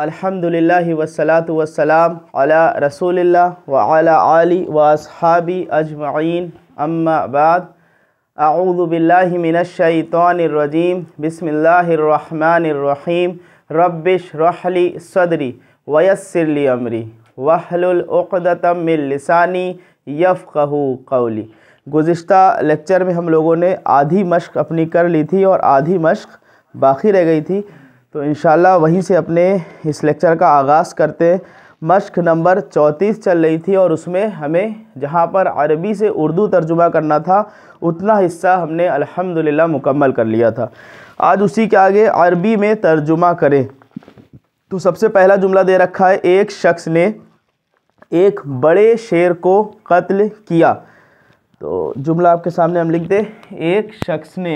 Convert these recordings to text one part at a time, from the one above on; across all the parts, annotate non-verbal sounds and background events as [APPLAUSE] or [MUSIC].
الحمد لله والصلاة والسلام على رسول الله وعلى آلی و أجمعين اما بعد اعوذ بالله من الشيطان الرجيم بسم الله الرحمن الرحيم ربش رحلي صدري ويسر لي أمري امری واحلل من لساني یفقہوا قولي गुज्त lecture में हम लोगों ने आधी मश्क अपनी कर ली थी और आधी मश्क बाकी रह गई थी तो इन वहीं से अपने इस लेक्चर का आगाज़ करते मश्क नंबर चौंतीस चल रही थी और उसमें हमें जहाँ पर अरबी से उर्दू तर्जुमा करना था उतना हिस्सा हमने अल्हम्दुलिल्लाह मुकम्मल कर लिया था आज उसी के आगे अरबी में तर्जुमा करें तो सबसे पहला जुमला दे रखा है एक शख्स ने एक बड़े शेर को कत्ल किया तो जुमला आपके सामने हम लिख दें एक शख्स ने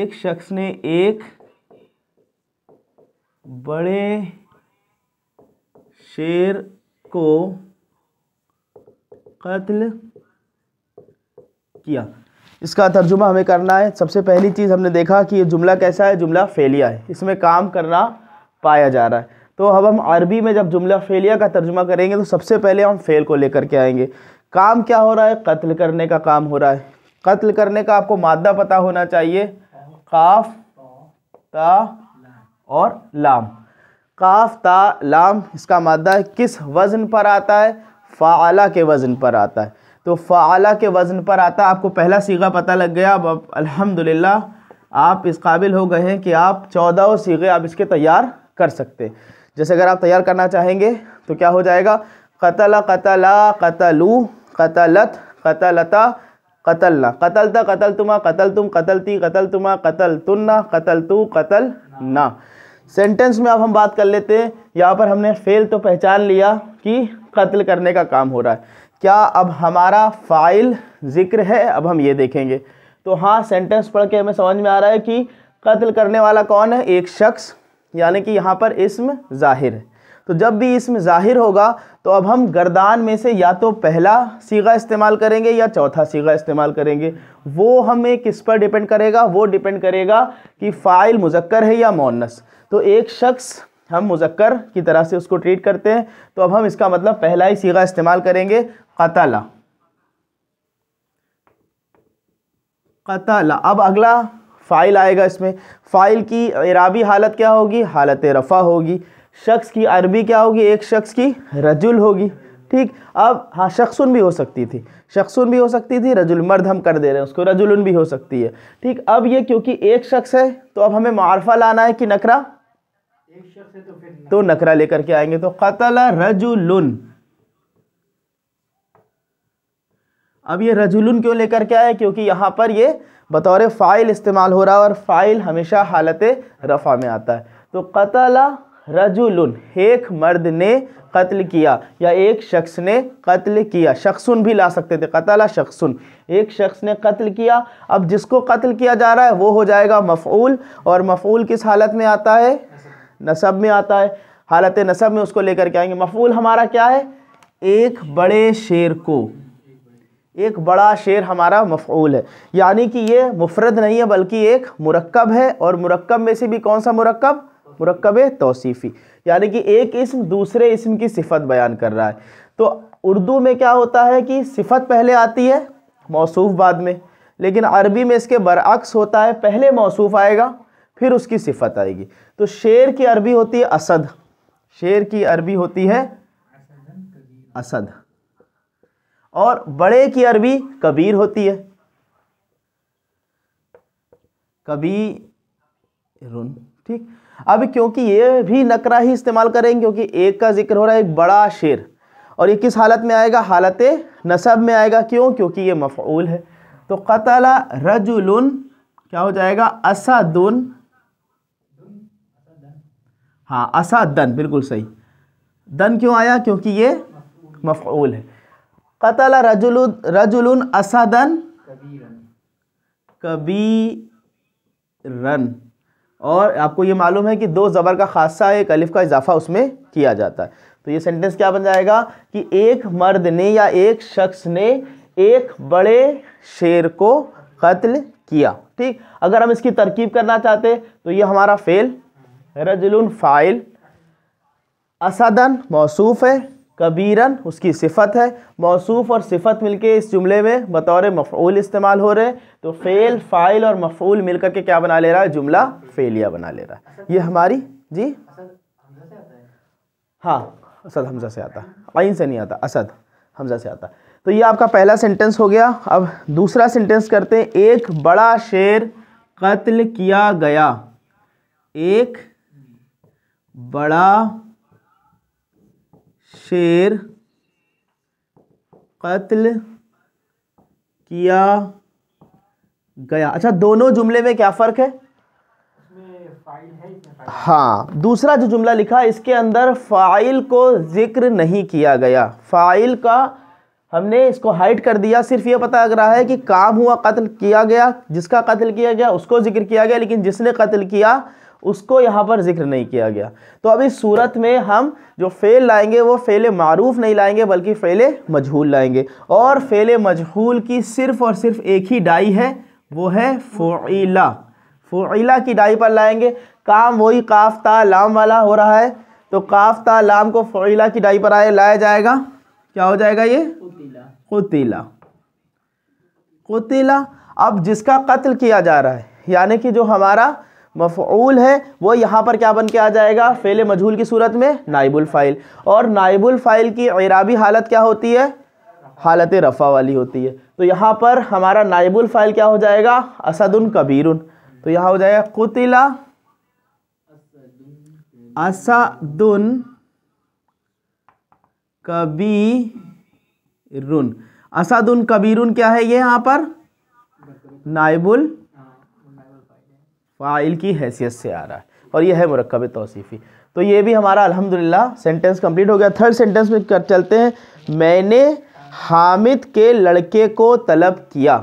एक शख्स ने एक बड़े शेर को कत्ल किया इसका तर्जुमा हमें करना है सबसे पहली चीज़ हमने देखा कि ये जुमला कैसा है जुमला फेलिया है इसमें काम करना पाया जा रहा है तो अब हम अरबी में जब जुमला फेलिया का तर्जुमा करेंगे तो सबसे पहले हम फ़ेल को लेकर के आएंगे काम क्या हो रहा है कत्ल करने का काम हो रहा है कत्ल करने का आपको मादा पता होना चाहिए काफ ता और लाम काफ ता लाम इसका मादा किस वज़न पर आता है फ़ाला के वज़न पर आता है तो फ़ाला के वज़न पर आता है आपको पहला सीगा पता लग गया अब अल्हम्दुलिल्लाह आप इस काबिल हो गए हैं कि आप चौदह सीगे आप इसके तैयार कर सकते हैं जैसे अगर आप तैयार करना चाहेंगे तो क्या हो जाएगा कतल कतला कतलू कतलत कतलता कतलना कतलता कतल तुमा कतल तुम कतलती कतल तुमा कतल तुन्ना कतल तू कतल ना सेंटेंस में अब हम बात कर लेते हैं यहाँ पर हमने फेल तो पहचान लिया कि कत्ल करने का काम हो रहा है क्या अब हमारा फाइल जिक्र है अब हम ये देखेंगे तो हाँ सेंटेंस पढ़ के हमें समझ में आ रहा है कि कत्ल करने वाला कौन है एक शख्स यानी कि यहाँ पर इसम ज़ाहिर है तो जब भी इसम ज़ाहिर होगा तो अब हम गर्दान में से या तो पहला सीगा इस्तेमाल करेंगे या चौथा सीगा इस्तेमाल करेंगे वो हमें किस पर डिपेंड करेगा वो डिपेंड करेगा कि फ़ाइल मुजक्कर है या मोनस तो एक शख्स हम मुजक्कर की तरह से उसको ट्रीट करते हैं तो अब हम इसका मतलब पहला ही सीगा इस्तेमाल करेंगे कतला कतला अब अगला फ़ाइल आएगा इसमें फ़ाइल की इराबी हालत क्या होगी हालत रफ़ा होगी शख्स की अरबी क्या होगी एक शख्स की रजुल होगी ठीक अब हाँ शख्सुन भी हो सकती थी शख्सुन भी हो सकती थी रजुल मर्द हम कर दे रहे हैं उसको रजुलन भी हो सकती है ठीक अब ये क्योंकि एक शख्स है तो अब हमें मारफा लाना है कि नकरा एक तो फिर नकरा। तो नकरा लेकर के आएंगे तो कतल रजुलन अब ये रजुलन क्यों लेकर के आए क्योंकि यहां पर ये बतौर फ़ाइल इस्तेमाल हो रहा है और फ़ाइल हमेशा हालत रफ़ा में आता है तो कतला रजुल एक मर्द ने कत्ल किया या एक शख्स ने कत्ल किया शख्सुन भी ला सकते थे कतला शख्सुन एक शख्स ने कत्ल किया अब जिसको कत्ल किया जा रहा है वो हो जाएगा मफ़ूल और मफ़ूल किस हालत में आता है नसब में आता है हालत नसब में उसको लेकर के आएंगे मफ़ूल हमारा क्या है एक बड़े शेर को एक बड़ा शेर हमारा मफूल है यानी कि ये मुफरद नहीं है बल्कि एक मुरक्ब है और मुरक्ब में से भी कौन सा मुरक्ब मुरक्ब तोसीफ़ी यानी कि एक इसम दूसरे इसम की सिफत बयान कर रहा है तो उर्दू में क्या होता है कि सिफत पहले आती है मौसूफ़ बाद में लेकिन अरबी में इसके बरअक्स होता है पहले मौसूफ़ आएगा फिर उसकी सिफत आएगी तो शेर की अरबी होती है असद शेर की अरबी होती है असद और बड़े की अरबी कबीर होती है कबीरुन ठीक अब क्योंकि ये भी नकरा ही इस्तेमाल करेंगे क्योंकि एक का जिक्र हो रहा है एक बड़ा शेर और ये किस हालत में आएगा हालत नसब में आएगा क्यों क्योंकि ये मफूल है तो कतला रजुलन क्या हो जाएगा असदुन हाँ असादन बिल्कुल सही दन क्यों आया क्योंकि ये मफूल है कतल रजुल रजुल असदन कबी रन और आपको ये मालूम है कि दो ज़बर का खासा एक अलिफ का इजाफा उसमें किया जाता है तो ये सेंटेंस क्या बन जाएगा कि एक मर्द ने या एक शख्स ने एक बड़े शेर को कत्ल किया ठीक अगर हम इसकी तरकीब करना चाहते तो ये हमारा फेल रजुल फ़ाइल असदन मौसूफ़ है कबीरन उसकी सिफत है मौसूफ और सिफत मिलके इस जुमले में बतौर मफूल इस्तेमाल हो रहे हैं तो फ़ेल फ़ाइल और मफूल मिलकर के क्या बना ले रहा है जुमला फ़ेलिया बना ले रहा है ये हमारी जी हाँ असद हमजा से आता आइन से नहीं आता असद हमजा से आता तो ये आपका पहला सेंटेंस हो गया अब दूसरा सेंटेंस करते हैं एक बड़ा शेर कत्ल किया गया एक बड़ा शेर कत्ल किया गया अच्छा दोनों जुमले में क्या फ़र्क है हाँ दूसरा जो जुमला लिखा इसके अंदर फ़ाइल को ज़िक्र नहीं किया गया फ़ाइल का हमने इसको हाइड कर दिया सिर्फ ये पता लग रहा है कि काम हुआ कत्ल किया गया जिसका कत्ल किया गया उसको जिक्र किया गया लेकिन जिसने कत्ल किया उसको यहाँ पर जिक्र नहीं किया गया तो अब इस सूरत में हम जो फ़ेल लाएंगे वो फ़ेल मरूफ़ नहीं लाएंगे बल्कि फ़ेल मजहूल लाएंगे और फ़ेल मजहूल की सिर्फ़ और सिर्फ एक ही डाई है वो है फ़ोला फ़ोला की डाई पर लाएंगे काम वही काफ्ता लाम वाला हो रहा है तो काफ्ता लाम को फ़ोला की डाई पर आए लाया जाएगा क्या हो जाएगा ये कुतीला कुतीला अब जिसका कत्ल किया जा रहा है यानी कि जो हमारा मफूल है वो यहाँ पर क्या बन के आ जाएगा फेल मजहूल की सूरत में नाइबुल फ़ाइल और नाइबुल फ़ाइल की इराबी हालत क्या होती है हालत रफ़ा वाली होती है तो यहाँ पर हमारा नाइबुल फ़ाइल क्या हो जाएगा असदुन कबीरुन तो यहाँ हो जाएगा कुतिला असदुन कबीरुन असदुन कबीरुन क्या है ये यहाँ पर नाइबुल फ़ाइल की हैसियत से आ रहा है और यह है मरकब तोसीफ़ी तो ये भी हमारा अल्हम्दुलिल्लाह सेंटेंस कंप्लीट हो गया थर्ड सेंटेंस में कर चलते हैं मैंने हामिद के लड़के को तलब किया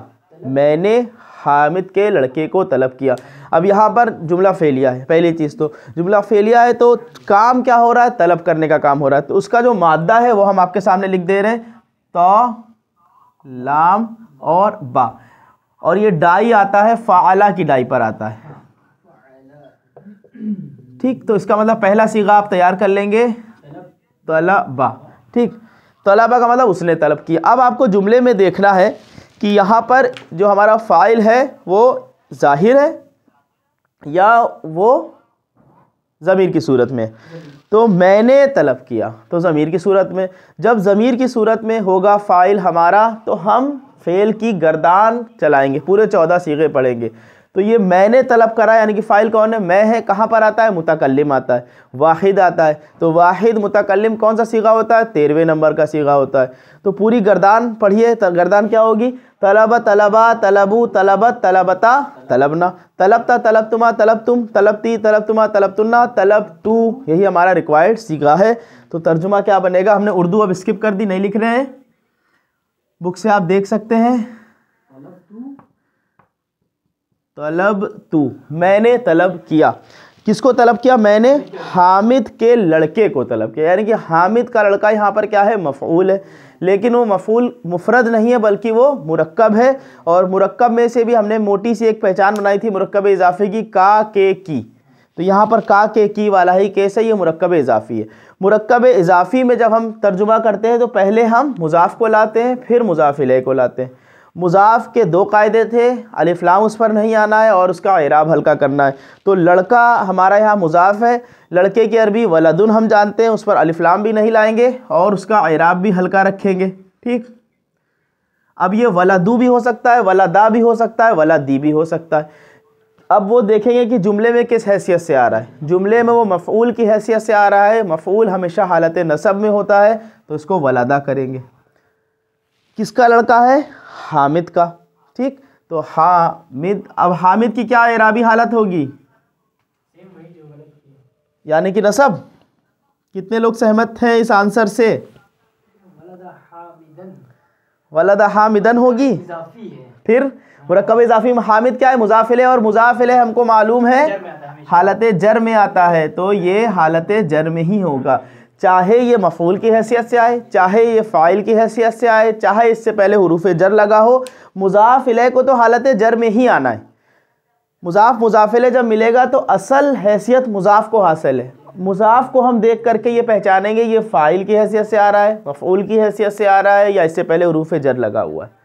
मैंने हामिद के लड़के को तलब किया अब यहाँ पर जुमला फेलिया है पहली चीज़ तो जुमला फेलिया है तो काम क्या हो रहा है तलब करने का काम हो रहा है तो उसका जो मादा है वो हम आपके सामने लिख दे रहे हैं तो लाम और बा और ये डाई आता है फ़ाला की डाई पर आता है ठीक तो इसका मतलब पहला सीगा आप तैयार कर लेंगे तलबा ठीक तलबा का मतलब उसने तलब किया अब आपको जुमले में देखना है कि यहाँ पर जो हमारा फ़ाइल है वो ज़ाहिर है या वो ज़मीर की सूरत में तो मैंने तलब किया तो ज़मीर की सूरत में जब ज़मीर की सूरत में होगा फ़ाइल हमारा तो हम फ़ेल की गर्दान चलाएंगे पूरे चौदह सीगे पढ़ेंगे तो ये मैंने तलब करा यानी कि फ़ाइल कौन है मैं है कहाँ पर आता है मुतकलम आता है वाहिद आता है तो वाहिद मुतकलम कौन सा सीगा होता है तेरहवें नंबर का सीगा होता है तो पूरी गर्दान पढ़िए गर्दान क्या होगी तलब तलबा तलबु तलबत तलबता तलबना तलबता तलब तुमा तलब तुम तलब ती तलब तुमा तलब तुन्ना तलब तू यही हमारा रिक्वायर्ड सीगा है तो तर्जुमा क्या बनेगा हमने उर्दू अब स्किप कर दी नहीं लिख रहे हैं बुक से आप देख सकते हैं तलब तू मैंने तलब किया किसको तलब किया मैंने हामिद के लड़के को तलब किया यानी कि हामिद का लड़का यहाँ पर क्या है मफूल है लेकिन वो मफूल मुफरद नहीं है बल्कि वो मुरक्कब है और मुरक्कब में से भी हमने मोटी सी एक पहचान बनाई थी मुरक्कब इजाफे की का के की तो यहाँ पर का के की वाला ही केस है ये मरकब इजाफ़ी है मरकब इजाफ़ी में जब हम तर्जुमा करते हैं तो पहले हम मुजाफ़ को लाते हैं फिर मुजाफिले को लाते हैं मुजाफ के दो कायदे थे अलिफ्लाम उस पर नहीं आना है और उसका इराब हल्का करना है तो लड़का हमारा यहाँ मुजाफ है लड़के की अरबी वलदुन हम जानते हैं उस पर अलिफ्लाम भी नहीं लाएंगे और उसका इराब भी हल्का रखेंगे ठीक अब ये वलादू भी हो सकता है वलादा भी हो सकता है वलादी भी हो सकता है अब वो देखेंगे कि जुमले में किस हैसियत से आ रहा है जुमले में वो मफ़ूल की हैसियत से आ रहा है मफ़ूल हमेशा हालत नसब में होता है तो इसको वलादा करेंगे किसका लड़का है हामिद का ठीक तो हामिद अब हामिद की क्या इराबी हालत होगी यानी कि नसब कितने लोग सहमत थे इस आंसर से वलद हामिदन होगी फिर मुरकब इजाफी हामिद क्या है मुजाफिले और मुजाफिले हमको मालूम है हालत जर में आता है तो ये हालत जर में ही होगा चाहे ये मफूल की हैसियत से आए चाहे ये फ़ाइल की हैसियत से आए चाहे इससे पहले हरूफ जर लगा हो मुजाफिले को तो हालत जर में ही आना है मुजाफ मुजाफिले जब मिलेगा तो असल हैसियत मुजाफ को हासिल है मुजाफ को हम देख करके ये पहचानेंगे ये फ़ाइल की हैसियत से आ रहा है मफूल की हैसियत से आ रहा है या इससे पहले हरूफ जर लगा हुआ है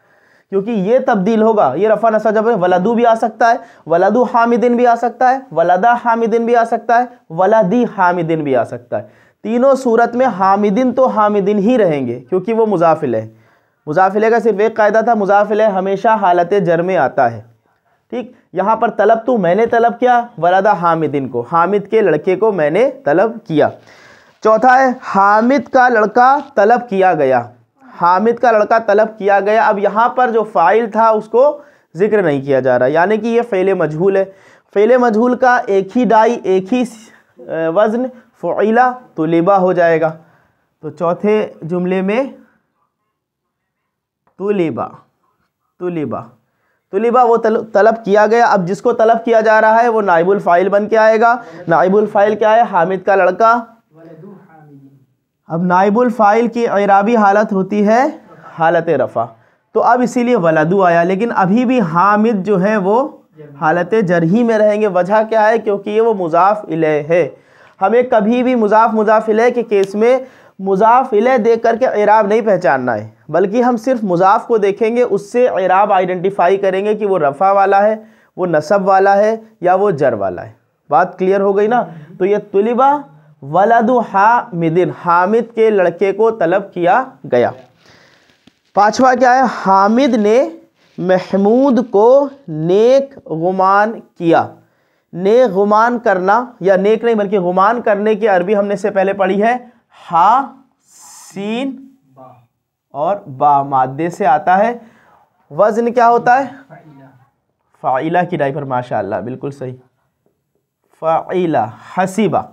क्योंकि ये तब्दील होगा ये रफ़ा नसा जब वलदू भी आ सकता है वलदू हामिदिन भी आ सकता है वलदा हामिदिन भी आ सकता है वलदी हामिदिन भी आ सकता है तीनों सूरत में हामिदिन तो हामिदिन ही रहेंगे क्योंकि वो मुजाफिल है मुजाफिले का सिर्फ एक कायदा था मुजाफिल हमेशा हालत जर में आता है ठीक यहाँ पर तलब तो मैंने तलब किया वरादा हामिदिन को हामिद के लड़के को मैंने तलब किया चौथा है हामिद का लड़का तलब किया गया हामिद का लड़का तलब किया गया अब यहाँ पर जो फ़ाइल था उसको ज़िक्र नहीं किया जा रहा यानी कि ये फ़ेले मजहूल है फ़ेल मजहूल का एक ही डाई एक ही वज़न फ़ोला तो लिबा हो जाएगा तो चौथे जुमले में तुलिबा तुलिबा तुलिबा वो तल, तलब किया गया अब जिसको तलब किया जा रहा है वो नाइबुल फ़ाइल बन के आएगा नाइबुल फ़ाइल क्या है हामिद का लड़का अब नाइबुल फ़ाइल की अराबी हालत होती है हालत रफ़ा तो अब इसीलिए वलदू आया लेकिन अभी भी हामिद जो है वो हालत जरही में रहेंगे वजह क्या है क्योंकि ये वो मुजाफ़ इले है हमें कभी भी मुजाफ मुजाफिले के केस में मुजाफिले देख करके इराब नहीं पहचानना है बल्कि हम सिर्फ मुजाफ को देखेंगे उससे इराब आइडेंटिफाई करेंगे कि वो रफ़ा वाला है वो नसब वाला है या वो जर वाला है बात क्लियर हो गई ना तो ये तलबा वलद हामिदिन हामिद के लड़के को तलब किया गया पांचवा क्या है हामिद ने महमूद को नेक गुमान किया ने गुमान करना या नेक नहीं बल्कि गुमान करने की अरबी हमने इससे पहले पढ़ी है हा सीन बा और बा मादे से आता है वज़न क्या होता है फ़ाइला की डाई माशाल्लाह बिल्कुल सही फ़ाइला हसीबा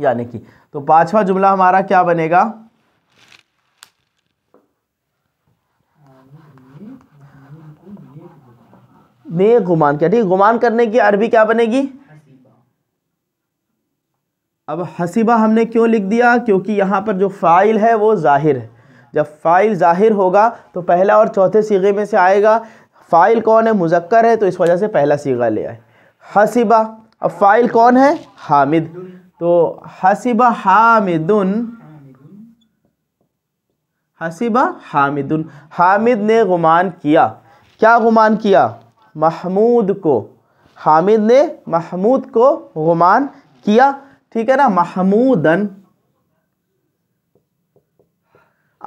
यानी कि तो पांचवा जुमला हमारा क्या बनेगा ने गुमान किया ठीक गुमान करने की अरबी क्या बनेगी अब हसीबा हमने क्यों लिख दिया क्योंकि यहाँ पर जो फ़ाइल है वो ज़ाहिर है जब फ़ाइल ज़ाहिर होगा तो पहला और चौथे सीगे में से आएगा फ़ाइल कौन है मुजक्कर है तो इस वजह से पहला सीगा ले आए हसीबा अब फ़ाइल कौन है हामिद तो हसीबा हामिदुन हसीबा हामिदुन हामिद ने गुमान किया क्या गुमान किया महमूद को हामिद ने महमूद को गुमान किया ठीक है ना महमूदन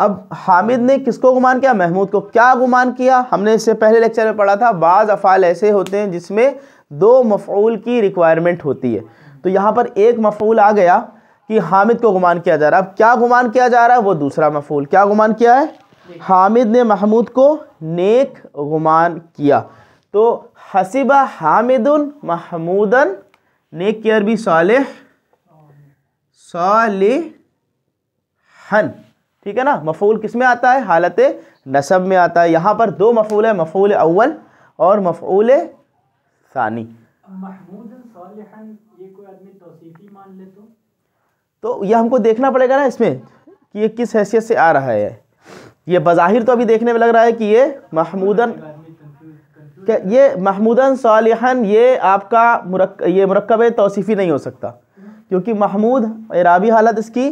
अब हामिद ने किसको गुमान किया महमूद को क्या गुमान किया हमने इससे पहले लेक्चर में पढ़ा था बाज़ अफ़ाल ऐसे होते हैं जिसमें दो मफूल की रिक्वायरमेंट होती है तो यहाँ पर एक मफूल आ गया कि हामिद को गुमान किया जा रहा है अब क्या गुमान किया जा रहा है वो दूसरा मफूल क्या गुमान किया है हामिद ने महमूद को नेक गुमान किया तो हसीबा हामिदुन महमूदन नेक यार भी सालिह हन ठीक है ना मफूल किस में आता है हालत नसब में आता है यहाँ पर दो मफूल है मफूल अव्वल और मफूल सानी तो? तो यह हमको देखना पड़ेगा ना इसमें कि ये किस हैसियत से आ रहा है ये बज़ाहिर तो अभी देखने में लग रहा है कि ये महमूदन ये महमूदन सालिहन ये आपका मुरक ये मरकब तोसीफ़ी नहीं हो सकता क्योंकि महमूद इराबी हालत इसकी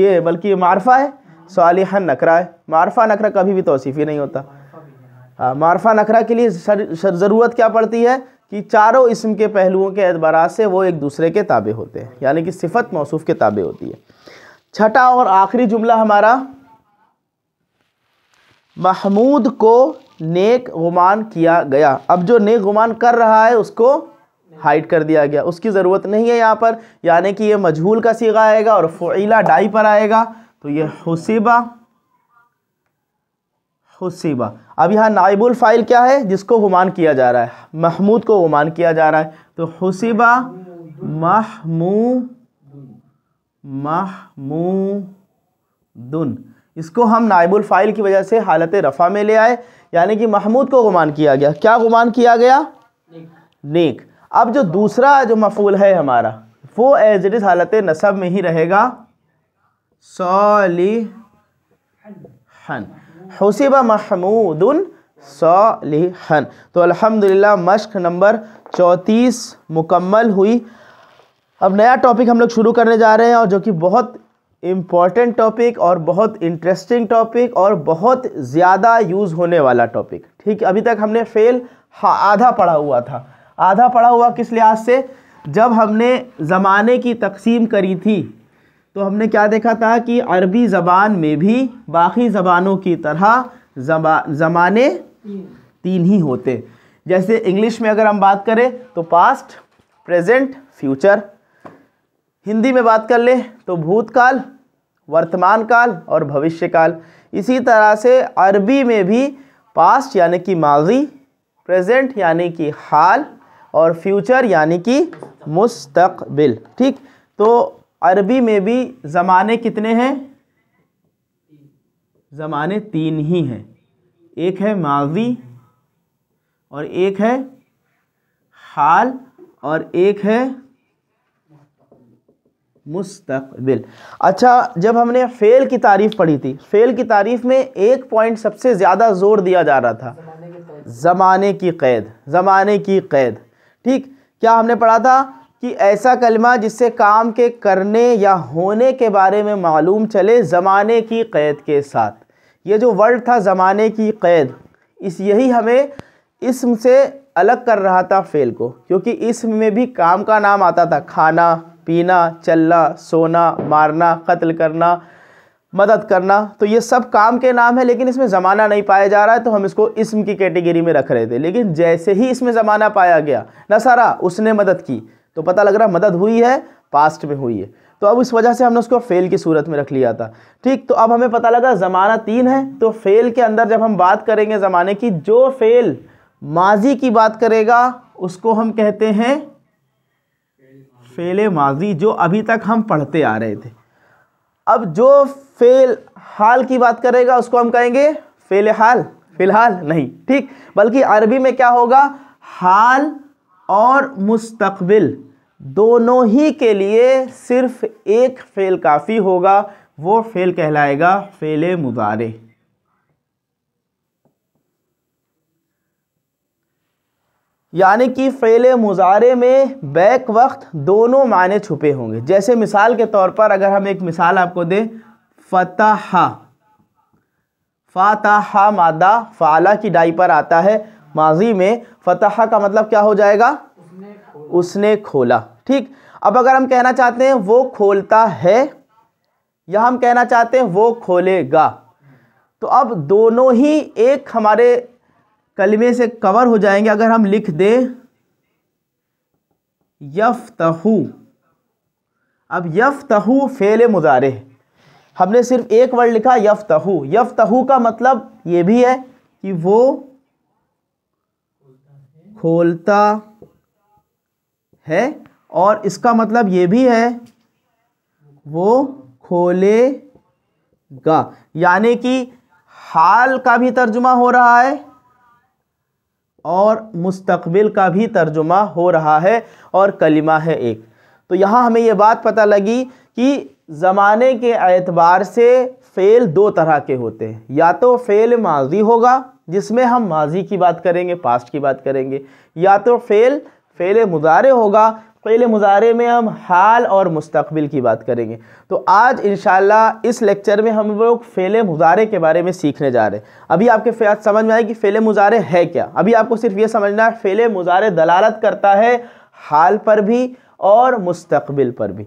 ये बल्कि मारफा है सालिहन नखरा है मारफा नखरा कभी भी तोसीफ़ी नहीं होता हाँ मारफा नखरा के लिए ज़रूरत क्या पड़ती है कि चारों इसम के पहलुओं के एतबार से वो एक दूसरे के ताबे होते हैं यानी कि सिफत मौसू के ताबे होती है छठा और आखिरी जुमला हमारा महमूद को नेक गुमान किया गया अब जो नेक गुमान कर रहा है उसको हाइट कर दिया गया उसकी ज़रूरत नहीं है यहाँ पर यानी कि ये मजहूल का सीगा आएगा और फ़ीला डाई पर आएगा तो ये हुसीबा हुसीबा अब यहाँ नाइबुल फ़ाइल क्या है जिसको गुमान किया जा रहा है महमूद को गुमान किया जा रहा है तो हुसीबा महमू दुन इसको हम नाइबुल फ़ाइल की वजह से हालत रफ़ा में ले आए यानी कि महमूद को गुमान किया गया क्या गुमान किया गया नेक, अब जो दूसरा जो मफूल है हमारा वो एज इट इज़ हालत नसब में ही रहेगा हन हसीब महमूद हन तो अल्हम्दुलिल्लाह मश्क नंबर चौंतीस मुकम्मल हुई अब नया टॉपिक हम लोग शुरू करने जा रहे हैं और जो कि बहुत इम्पॉर्टेंट टॉपिक और बहुत इंटरेस्टिंग टॉपिक और बहुत ज़्यादा यूज़ होने वाला टॉपिक ठीक अभी तक हमने फेल आधा पढ़ा हुआ था आधा पढ़ा हुआ किस लिहाज से जब हमने ज़माने की तकसीम करी थी तो हमने क्या देखा था कि अरबी ज़बान में भी बाकी ज़बानों की तरह जमा ज़माने तीन ही होते जैसे इंग्लिश में अगर हम बात करें तो पास्ट प्रेजेंट फ्यूचर हिंदी में बात कर लें तो भूतकाल वर्तमान काल और भविष्य काल इसी तरह से अरबी में भी पास्ट यानी कि माजी प्रेजेंट यानी कि हाल और फ्यूचर यानी कि मुस्तकबिल ठीक तो अरबी में भी ज़माने कितने हैं ज़माने तीन ही हैं एक है माजी और एक है हाल और एक है मुस्तबिल अच्छा जब हमने फ़ेल की तारीफ़ पढ़ी थी फ़ेल की तारीफ़ में एक पॉइंट सबसे ज़्यादा ज़ोर दिया जा रहा था ज़माने की क़ैद ज़माने की क़ैद ठीक क्या हमने पढ़ा था कि ऐसा कलमा जिससे काम के करने या होने के बारे में मालूम चले ज़माने की क़ैद के साथ ये जो वर्ड था ज़माने की क़ैद इस यही हमें इसम से अलग कर रहा था फ़ेल को क्योंकि इसम में भी काम का नाम आता था खाना पीना चलना सोना मारना कत्ल करना मदद करना तो ये सब काम के नाम है लेकिन इसमें ज़माना नहीं पाया जा रहा है तो हम इसको इसम की कैटेगरी में रख रहे थे लेकिन जैसे ही इसमें ज़माना पाया गया नसारा उसने मदद की तो पता लग रहा मदद हुई है पास्ट में हुई है तो अब इस वजह से हमने उसको फेल की सूरत में रख लिया था ठीक तो अब हमें पता लगा ज़माना तीन है तो फेल के अंदर जब हम बात करेंगे ज़माने की जो फेल माजी की बात करेगा उसको हम कहते हैं फ़ेल माजी जो अभी तक हम पढ़ते आ रहे थे अब जो फ़ेल हाल की बात करेगा उसको हम कहेंगे फ़ेल हाल फ़िलहाल नहीं ठीक बल्कि अरबी में क्या होगा हाल और मुस्तकबिल दोनों ही के लिए सिर्फ़ एक फ़ेल काफ़ी होगा वो फ़ेल कहलाएगा फ़ेल मुजारे यानी कि फ़ेल मुजारे में बैक वक्त दोनों मायने छुपे होंगे जैसे मिसाल के तौर पर अगर हम एक मिसाल आपको दें फ़तः फातहा मादा फाला की डाई पर आता है माजी में फ़तः का मतलब क्या हो जाएगा उसने खोला। ठीक अब अगर हम कहना चाहते हैं वो खोलता है या हम कहना चाहते हैं वो खोलेगा तो अब दोनों ही एक हमारे कलमे से कवर हो जाएंगे अगर हम लिख यफ यफ्तहू अब यफ्तहू फेल मुजारे हमने सिर्फ एक वर्ड लिखा यफ यफ्तहू का मतलब ये भी है कि वो खोलता है और इसका मतलब ये भी है वो खोलेगा यानी कि हाल का भी तर्जुमा हो रहा है और मुस्तबिल का भी तर्जुमा हो रहा है और कलिमा है एक तो यहाँ हमें ये बात पता लगी कि ज़माने के एतबार से फ़ेल दो तरह के होते हैं या तो फ़ेल माजी होगा जिसमें हम माजी की बात करेंगे पास्ट की बात करेंगे या तो फ़ेल फ़ेल मुदारे होगा फ़ैल मुजारे में हम हाल और मुस्तबिल की बात करेंगे तो आज इन इस लेक्चर में हम लोग फ़ेले मुजारे के बारे में सीखने जा रहे हैं अभी आपके समझ में आए कि फ़ेल मुजारे है क्या अभी आपको सिर्फ ये समझना है फ़ैल मुजारे दलालत करता है हाल पर भी और मुस्तबिल पर भी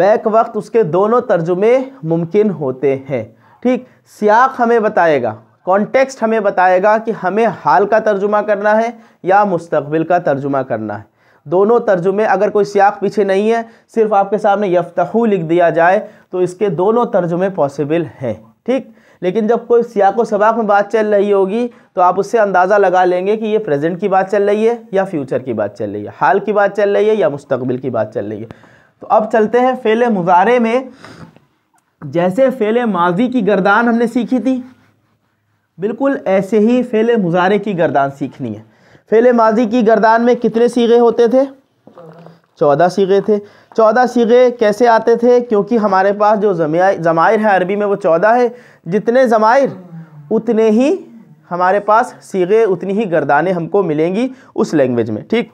बैक वक्त उसके दोनों तर्जुमे मुमकिन होते हैं ठीक सियाक हमें बताएगा कॉन्टेक्स्ट हमें बताएगा कि हमें हाल का तर्जुमा करना है या मुस्तबिल का तर्जुमा करना है दोनों तर्जुमे अगर कोई सियाक पीछे नहीं है सिर्फ आपके सामने यफ्तहू लिख दिया जाए तो इसके दोनों तर्जुमे पॉसिबल हैं ठीक लेकिन जब कोई सियाक व सबाक में बात चल रही होगी तो आप उससे अंदाज़ा लगा लेंगे कि ये प्रेजेंट की बात चल रही है या फ्यूचर की बात चल रही है हाल की बात चल रही है या मुस्तबिल की बात चल रही है तो अब चलते हैं फेल मुजारे में जैसे फेल माजी की गर्दान हमने सीखी थी बिल्कुल ऐसे ही फेल मुजारे की गर्दान सीखनी है फेल माजी की गर्दान में कितने सीगे होते थे चौदह सीगे थे चौदह सीगे कैसे आते थे क्योंकि हमारे पास जो ज़मायर है अरबी में वो चौदह है जितने ज़मायर उतने ही हमारे पास सीगे उतनी ही गर्दानें हमको मिलेंगी उस लैंग्वेज में ठीक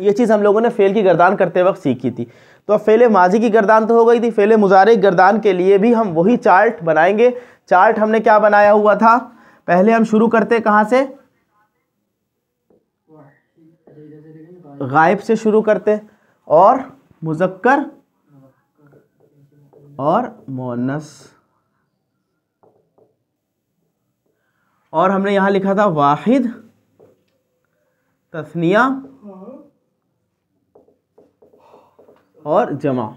ये चीज़ हम लोगों ने फ़ेल की गर्दान करते वक्त सीखी थी तो अब फेले माजी की गर्दान तो हो गई थी फ़ेल मुजारे गर्दान के लिए भी हम वही चार्ट बनाएंगे चार्ट हमने क्या बनाया हुआ था पहले हम शुरू करते कहाँ से गायब से शुरू करते और मुजक्कर और मोनस और हमने यहाँ लिखा था वाहिद तस्निया और जमा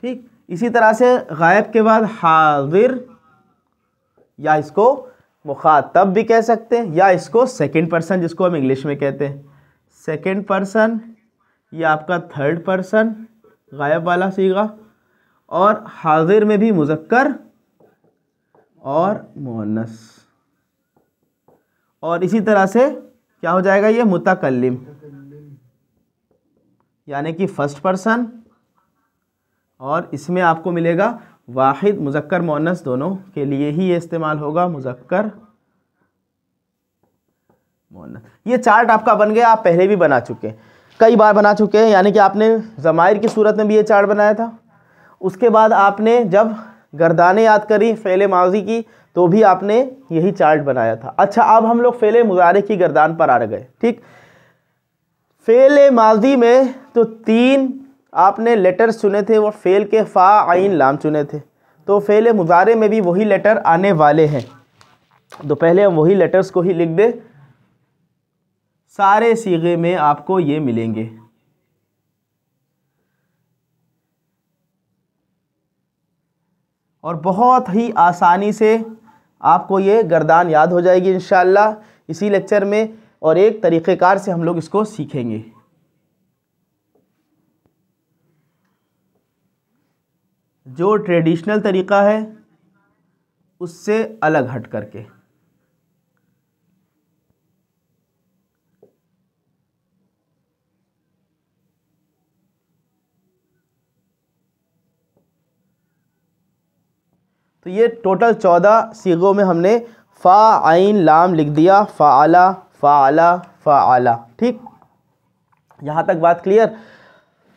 ठीक इसी तरह से गायब के बाद हाजिर या इसको मुखातब भी कह सकते हैं या इसको सेकेंड पर्सन जिसको हम इंग्लिश में कहते हैं सेकेंड पर्सन ये आपका थर्ड पर्सन गायब वाला सीगा और हाजिर में भी मुजक्कर और मोहनस और इसी तरह से क्या हो जाएगा ये मुतकलम यानी कि फर्स्ट पर्सन और इसमें आपको मिलेगा वाहिद मुजक्कर मोनस दोनों के लिए ही ये इस्तेमाल होगा मुजक्कर मोनस ये चार्ट आपका बन गया आप पहले भी बना चुके हैं कई बार बना चुके हैं यानी कि आपने ज़मायर की सूरत में भी ये चार्ट बनाया था उसके बाद आपने जब गर्दाने याद करी फेले माजी की तो भी आपने यही चार्ट बनाया था अच्छा अब हम लोग फेले मुजारे की गर्दान पर आ गए ठीक फेले माजी में तो तीन आपने लेटर्स चुने थे वो फ़ेल के फ़ा आइन लाम चुने थे तो फ़ेल मुजारे में भी वही लेटर आने वाले हैं तो पहले हम वही लेटर्स को ही लिख दें सारे सीगे में आपको ये मिलेंगे और बहुत ही आसानी से आपको ये गर्दान याद हो जाएगी इन इसी लेक्चर में और एक तरीक़ेकार से हम लोग इसको सीखेंगे जो ट्रेडिशनल तरीका है उससे अलग हट करके तो ये टोटल चौदह सीगों में हमने फ़ा आइन लाम लिख दिया फ़ा फ़ा आला आला फ़ा आला ठीक यहाँ तक बात क्लियर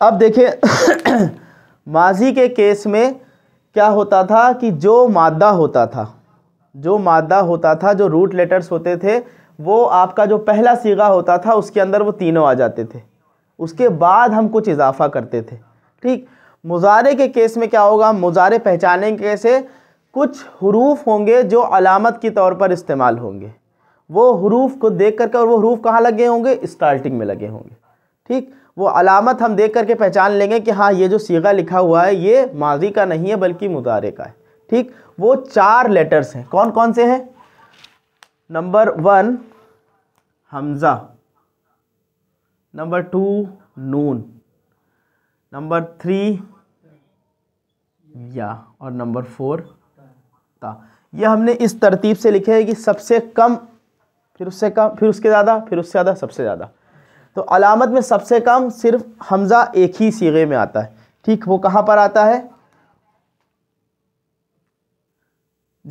अब देखें माजी के केस में क्या होता था कि जो मादा होता था जो मादा होता था जो रूट लेटर्स होते थे वो आपका जो पहला सीगा होता था उसके अंदर वो तीनों आ जाते थे उसके बाद हम कुछ इजाफा करते थे ठीक मुजारे के केस में क्या होगा मुजारे पहचाने कैसे कुछ हरूफ होंगे जो अलामत के तौर पर इस्तेमाल होंगे वो हरूफ को देख करके और वो हरूफ कहाँ लगे होंगे स्टार्टिंग में लगे होंगे ठीक वो अलामत हम देख करके पहचान लेंगे कि हाँ ये जो सीगा लिखा हुआ है ये माजी का नहीं है बल्कि मुदारे का है ठीक वो चार लेटर्स हैं कौन कौन से हैं नंबर वन हमज़ा नंबर टू नून नंबर थ्री या और नंबर फोर ता यह हमने इस तरतीब से लिखे है कि सबसे कम फिर उससे कम फिर उसके ज़्यादा फिर उससे ज़्यादा सबसे ज़्यादा तो अलामत में सबसे कम सिर्फ हमज़ा एक ही सीगे में आता है ठीक वो कहाँ पर आता है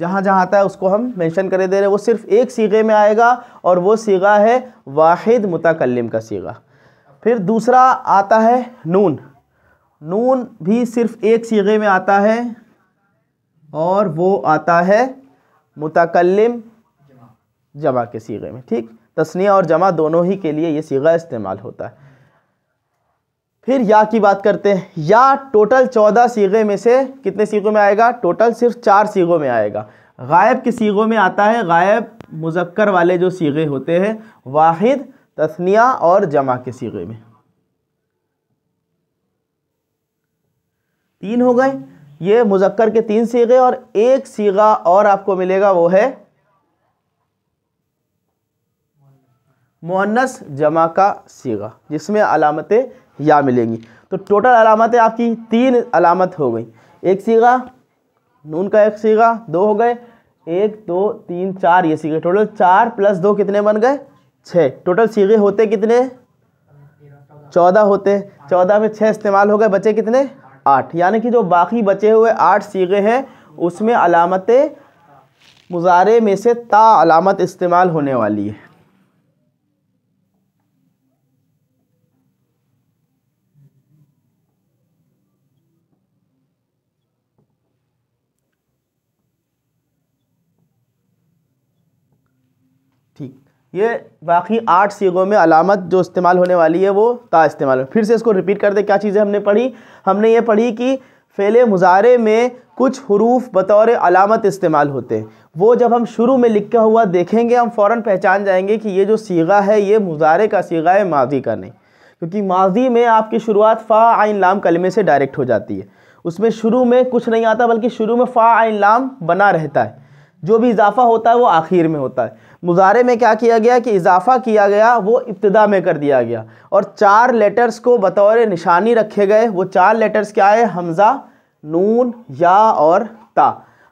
जहाँ जहाँ आता है उसको हम मेंशन करे दे रहे हैं वो सिर्फ एक सीगे में आएगा और वो सीगा है वाहिद मुतकलम का सीगा फिर दूसरा आता है नून नून भी सिर्फ एक सीगे में आता है और वो आता है मुतकलम जमा के सीगे में ठीक तस्निया और जमा दोनों ही के लिए ये सीगा इस्तेमाल होता है फिर या की बात करते हैं या टोटल चौदह सीगे में से कितने सीगों में आएगा टोटल सिर्फ चार सीगों में आएगा गायब के सीगों में आता है गायब मुजक्कर वाले जो सीगे होते हैं वाहिद तस्निया और जमा के सीगे में तीन हो गए ये मुजक्कर के तीन सीगे और एक सीगा और आपको मिलेगा वो है मुन्नस जमा का सीगा जिसमें अलामतें या मिलेंगी तो टोटल अलामतें आपकी तीन अलामत हो गई एक सीगा नून का एक सीगा दो हो गए एक दो तीन चार ये सीगे टोटल चार प्लस दो कितने बन गए छः टोटल सीगे होते कितने चौदह होते चौदह में छः इस्तेमाल हो गए बचे कितने आठ यानी कि जो बाकी बचे हुए आठ सीगे हैं उसमें अलामतें मुजारे में से ता अलामत इस्तेमाल होने वाली है ये बाकी आठ सीगों में अलामत जो इस्तेमाल होने वाली है वो ता इस्तेमाल फिर से इसको रिपीट कर दे क्या चीज़ें हमने पढ़ी हमने ये पढ़ी कि फेले मुजारे में कुछ हरूफ बतौर अलामत इस्तेमाल होते हैं वो जब हम शुरू में लिखा हुआ देखेंगे हम फ़ौर पहचान जाएंगे कि ये जो सीगा है ये मुजारे का सीगा है माजी का नहीं क्योंकि माजी में आपकी शुरुआत फ़ा आइन लाम कलमे से डायरेक्ट हो जाती है उसमें शुरू में कुछ नहीं आता बल्कि शुरू में फ़ा आइन लाम बना रहता है जो भी इजाफा होता है वो आखिर में होता है मुजारे में क्या किया गया कि इजाफा किया गया वो इब्तदा में कर दिया गया और चार लेटर्स को बतौर निशानी रखे गए वो चार लेटर्स क्या है हमज़ा नून या और ता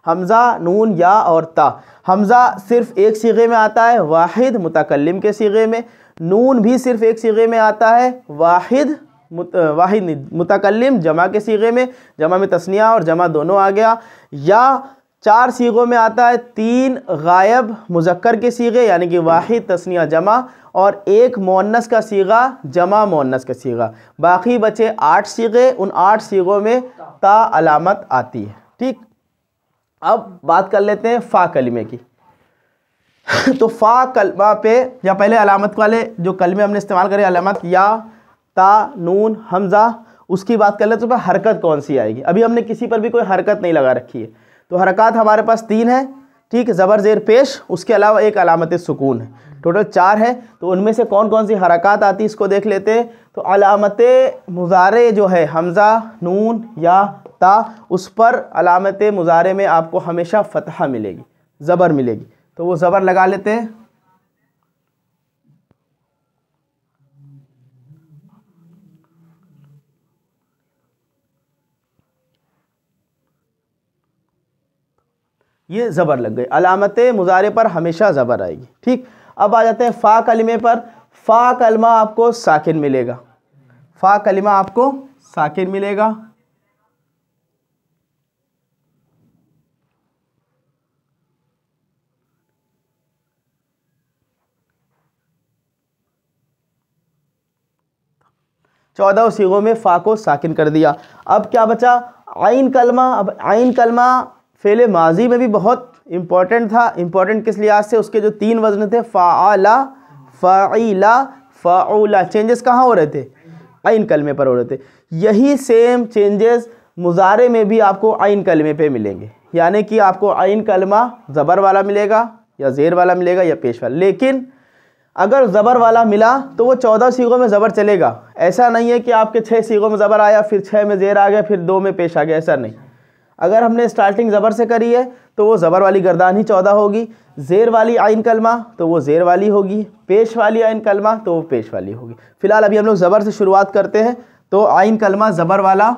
हमज़ा नून या और ता हमज़ा सिर्फ़ एक सीगे में आता है वाहिद मुतकलम के सीगे में नून भी सिर्फ़ एक सीगे में आता है वाहिद मुत, वाहिद मुतकलम जमा के सीगे में जमा में तस्निया और जमा दोनों आ गया या चार सीगों में आता है तीन गायब मुजक्कर के सीगे यानी कि वाहिद तस्निया जमा और एक मोनस का सीगा जमा मोनस का सीगा बाकी बचे आठ सीगे उन आठ सीगों में ता अलामत आती है ठीक अब बात कर लेते हैं फ़ा कलमे की [LAUGHS] तो फ़ा कलमा पे या पहले अलामत वाले जो कलमे हमने इस्तेमाल करे अलामत या ता नून हमज़ा उसकी बात कर लेते तो हरकत कौन सी आएगी अभी हमने किसी पर भी कोई हरकत नहीं लगा रखी है तो हरकत हमारे पास तीन है ठीक है ज़बर ज़ेर पेश उसके अलावा एक अलामत सुकून है टोटल चार है तो उनमें से कौन कौन सी हरकत आती इसको देख लेते हैं तो अलामत मुजारे जो है हमज़ा नून या ता उस पर अलामत मुजारे में आपको हमेशा फतहा मिलेगी ज़बर मिलेगी तो वो ज़बर लगा लेते हैं ये ज़बर लग गई अलामत मुजारे पर हमेशा ज़बर आएगी ठीक अब आ जाते हैं फ़ा कलमे पर फ़ा कलमा आपको साकिन मिलेगा फ़ा कलमा आपको साकिन मिलेगा चौदह सीगों में फ़ा को साकिन कर दिया अब क्या बचा आइन कलमा अब आइन कलमा फेले माजी में भी बहुत इम्पॉर्टेंट था इम्पॉर्टेंट किस लिहाज से उसके जो तीन वजन थे फ़ाला फ़ाला फ़ाउला चेंजेस कहाँ हो रहे थे आइन कलमे पर हो रहे थे यही सेम चेंजेस मुजारे में भी आपको आइन कलमे पे मिलेंगे यानी कि आपको आइन कलमा ज़बर वाला मिलेगा या ज़ेर वाला मिलेगा या पेश वाला लेकिन अगर ज़बर वाला मिला तो वो चौदह सीगों में ज़बर चलेगा ऐसा नहीं है कि आपके छः सीगों में ज़बर आया फिर छः में ज़ेर आ गया फिर दो में पेश आ गया ऐसा नहीं अगर हमने स्टार्टिंग ज़बर से करी है तो वो ज़बर वाली गर्दान ही चौदह होगी ज़ेर वाली आइन कलमा तो वो ज़ेर वाली होगी पेश वाली आइन कलमा तो वो पेश वाली होगी फ़िलहाल अभी हम लोग ज़बर से शुरुआत करते हैं तो आइन कलमा ज़बर वाला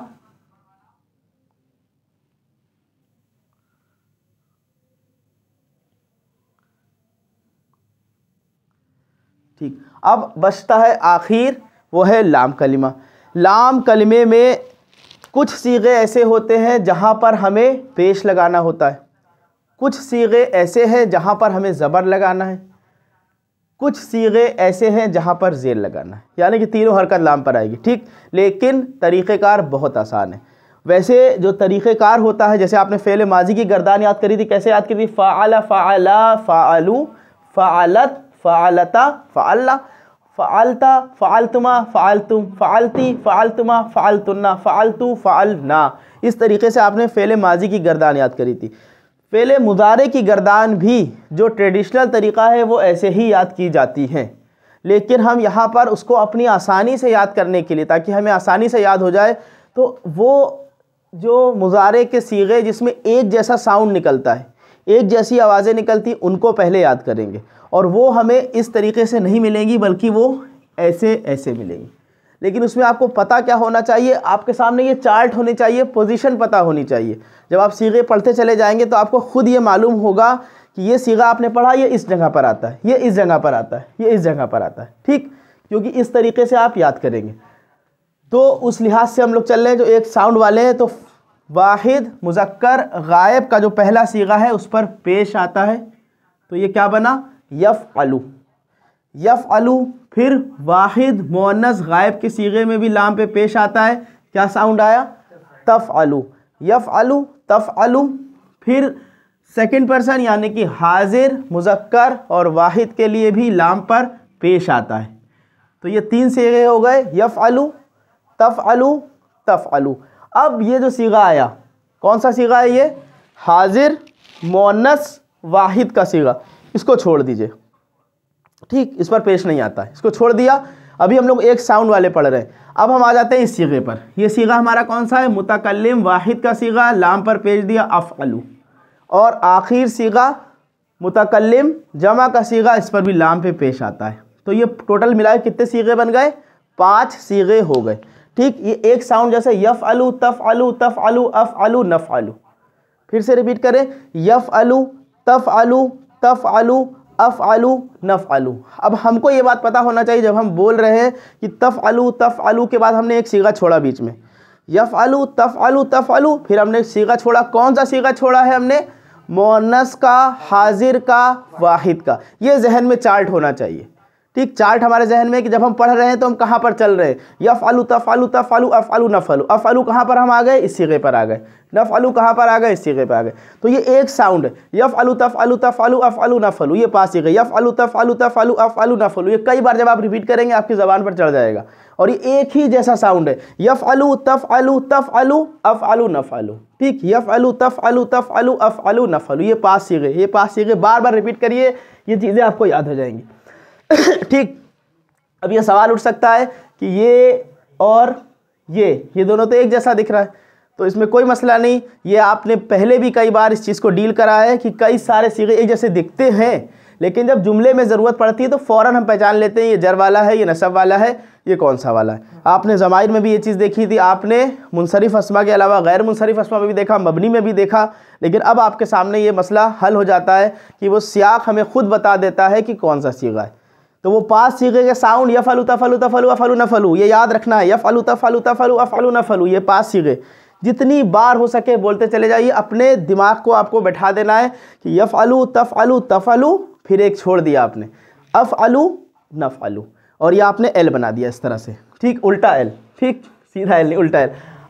ठीक अब बचता है आखिर वो है लाम कलिमा लाम कलमे में कुछ सीगे ऐसे होते हैं जहाँ पर हमें पेश लगाना होता है कुछ सीगे ऐसे हैं जहाँ पर हमें ज़बर लगाना है कुछ सीगे ऐसे हैं जहाँ पर जेल लगाना है यानी कि तीनों हरकत लाम पर आएगी ठीक लेकिन तरीक़ेकार बहुत आसान है वैसे जो तरीक़ेकार होता है जैसे आपने फ़ेल माजी की गर्दान याद करी थी कैसे याद करी थी फ़ाला फ़ाला फ़ालू फ़ालत फ़ालता फ़ाला फ़ालता फ़ालतुमा फ़ालतुम फ़ालती फ़ालतुमा फ़ालतुन्ना फ़ालतू फ़ालना इस तरीके से आपने फ़ेले माजी की गर्दान याद करी थी फ़ेले मुदारे की गर्दान भी जो ट्रेडिशनल तरीका है वो ऐसे ही याद की जाती हैं लेकिन हम यहाँ पर उसको अपनी आसानी से याद करने के लिए ताकि हमें आसानी से याद हो जाए तो वो जो मुजारे के सीगे जिसमें एक जैसा साउंड निकलता है एक जैसी आवाज़ें निकलती उनको पहले याद करेंगे और वो हमें इस तरीके से नहीं मिलेंगी बल्कि वो ऐसे ऐसे मिलेंगी लेकिन उसमें आपको पता क्या होना चाहिए आपके सामने ये चार्ट होनी चाहिए पोजीशन पता होनी चाहिए जब आप सीगे पढ़ते चले जाएंगे तो आपको खुद ये मालूम होगा कि ये सीगा आपने पढ़ा ये इस जगह पर आता है ये इस जगह पर आता है ये इस जगह पर आता है ठीक क्योंकि इस तरीके से आप याद करेंगे तो उस लिहाज से हम लोग चल रहे हैं जो एक साउंड वाले हैं तो वाहिद मुजक्कर गायब का जो पहला सीगा है उस पर पेश आता है तो ये क्या बना यफ़ अलू यफ़ अलू फिर वाहिद मोनस गायब के सीगे में भी लाम पे पेश आता है क्या साउंड आया तफ़ अलू यफ़ अलू तफ़ अलू फिर सेकंड पर्सन यानी कि हाजिर मुजक्कर और वाहिद के लिए भी लाम पर पेश आता है तो ये तीन सीगे हो गए यफ़ अलू तफ़ अलू तफ़ अलू अब ये जो सीगा आया कौन सा सीगा है ये हाजिर मोनस वाहिद का सीगा इसको छोड़ दीजिए ठीक इस पर पेश नहीं आता इसको छोड़ दिया अभी हम लोग एक साउंड वाले पढ़ रहे हैं अब हम आ जाते हैं इस सीगे पर यह सीगा हमारा कौन सा है मुतकलम वाहिद का सीगा लाम पर पेश दिया अफ़लू और आखिर सीगा मुतकलम जमा का सीगा इस पर भी लाम पे पेश आता है तो ये टोटल मिला कितने सीगे बन गए पाँच सीगे हो गए ठीक ये एक साउंड जैसे यफ़ अलू तफ़ अलू तफ़ अलू अफ़ अलू नफ़ अलू फिर से रिपीट करें यफ़ अलू तफ़ अलू तफ़ आलू अफ़ आलू नफ़ आलू अब हमको ये बात पता होना चाहिए जब हम बोल रहे हैं कि तफ़ आलू तफ़ आलू के बाद हमने एक सीगा छोड़ा बीच में यफ़ आलू तफ़ आलू तफ़ आलू फिर हमने सीगा छोड़ा कौन सा सीगा छोड़ा है हमने मोनस का हाजिर का वाहिद का ये जहन में चार्ट होना चाहिए ठीक चार्ट हमारे जहन में कि जब हम पढ़ रहे हैं तो हम कहाँ पर चल रहे हैं या फालू आलू नफ आलू अफ़ आलू कहाँ पर हम आ गए इस सीगे पर आ गए नफ़ आलू कहाँ पर आ गए इस सीगे पर आ गए तो ये एक साउंड है यफ अलू तफ अलू तफ आलू अफ अलू नफलू ये पास सीखे यफ अलू तफ आलू तफ अलू अफ अलू नफलू ये कई बार जब आप रिपीट करेंगे आपकी ज़बान पर चढ़ जाएगा और ये एक ही जैसा साउंड है यफ अलू तफ अलू तफ अलू अफ अलू नफ अलू ठीक यफ अलू तफ अलू तफ अलू अफ अलू नफ आलू ये पास सीखे ये पास सीखे बार बार रिपीट करिए ये चीज़ें आपको याद हो जाएंगी [COUGHS] ठीक अब यह सवाल उठ सकता है कि ये और ये ये दोनों तो एक जैसा दिख रहा है तो इसमें कोई मसला नहीं ये आपने पहले भी कई बार इस चीज़ को डील करा है कि कई सारे सीगे एक जैसे दिखते हैं लेकिन जब जुमले में ज़रूरत पड़ती है तो फ़ौर हम पहचान लेते हैं ये जर वाला है ये नसब वाला है ये कौन सा वाला है आपने जमाइर में भी ये चीज़ देखी थी आपने मुनसरफ असमा के अलावा गैर मुनसरफ असमा में भी देखा मबनी में भी देखा लेकिन अब आपके सामने ये मसला हल हो जाता है कि वो सियाक हमें ख़ुद बता देता है कि कौन सा सीगा है तो वो पाँच सीखे के साउंड यफ अलू तफलू तफलू अफलू नफलू ये याद रखना है यफ अलू तफलू तफलू अफलू नफलू ये पाँच सीखे जितनी बार हो सके बोलते चले जाइए अपने दिमाग को आपको बैठा देना है कि यफ अलू तफ अलू तफ अलू फिर एक छोड़ दिया आपने अफ अलू नफ अलू और यह आपने एल बना दिया इस तरह से ठीक उल्टा एल ठीक सीधा एल नहीं उल्टा एल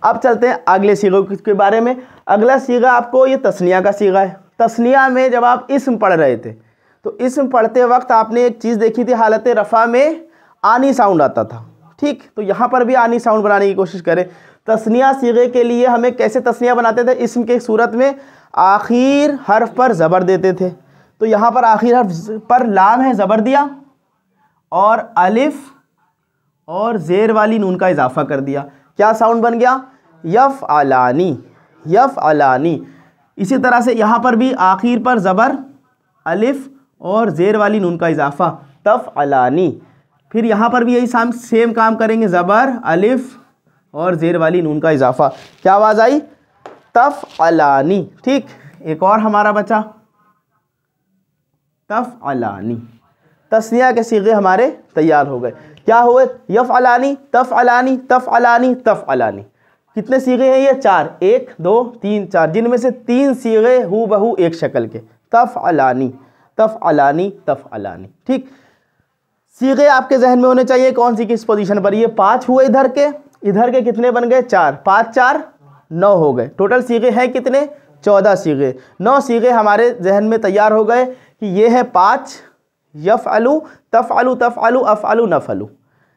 अब चलते हैं अगले सीगों के बारे में अगला सीगा आपको ये तस्निया का सीगा है तस्निया में जब आप इसम पढ़ रहे थे तो इसम पढ़ते वक्त आपने एक चीज़ देखी थी हालत रफ़ा में आनी साउंड आता था ठीक तो यहाँ पर भी आनी साउंड बनाने की कोशिश करें तस्निया सीगे के लिए हमें कैसे तस्निया बनाते थे इसम के सूरत में आखिर हर्फ पर ज़बर देते थे तो यहाँ पर आखिर हर्फ पर लाम है ज़बर दिया और अलिफ और ज़ेर वाली नून का इजाफा कर दिया क्या साउंड बन गया यफ़ अलानी यफ़ आलानी इसी तरह से यहाँ पर भी आखिर पर ज़बर अलिफ और ज़ेर वाली नून का इजाफ़ा तफ़ अलानी फिर यहाँ पर भी यही साम सेम काम करेंगे ज़बर अलिफ़ और ज़ेर वाली नून का इजाफ़ा क्या आवाज़ आई तफ़ अलानी ठीक एक और हमारा बचा तफ़ अलानी तस्निया के सीगे हमारे तैयार हो गए क्या हुए यफ़ अलानी तफ़ अलानी तफ़ अलानी तफ़ अलानी कितने सीगे हैं ये चार एक दो तीन चार जिनमें से तीन सीगे हु बहू एक शक्ल के तफ़ अलानी तफ अलानी तफ अलानी ठीक सीगे आपके जहन में होने चाहिए कौन सी किस पोजीशन पर ये पाँच हुए इधर के इधर के कितने बन गए चार पाँच चार नौ हो गए टोटल सीगे हैं कितने चौदह सीगे नौ सीगे हमारे जहन में तैयार हो गए कि ये है पाँच यफ़ अलू तफ़ अलू तफ़ अलू अफ़ अलू नफ़ अलू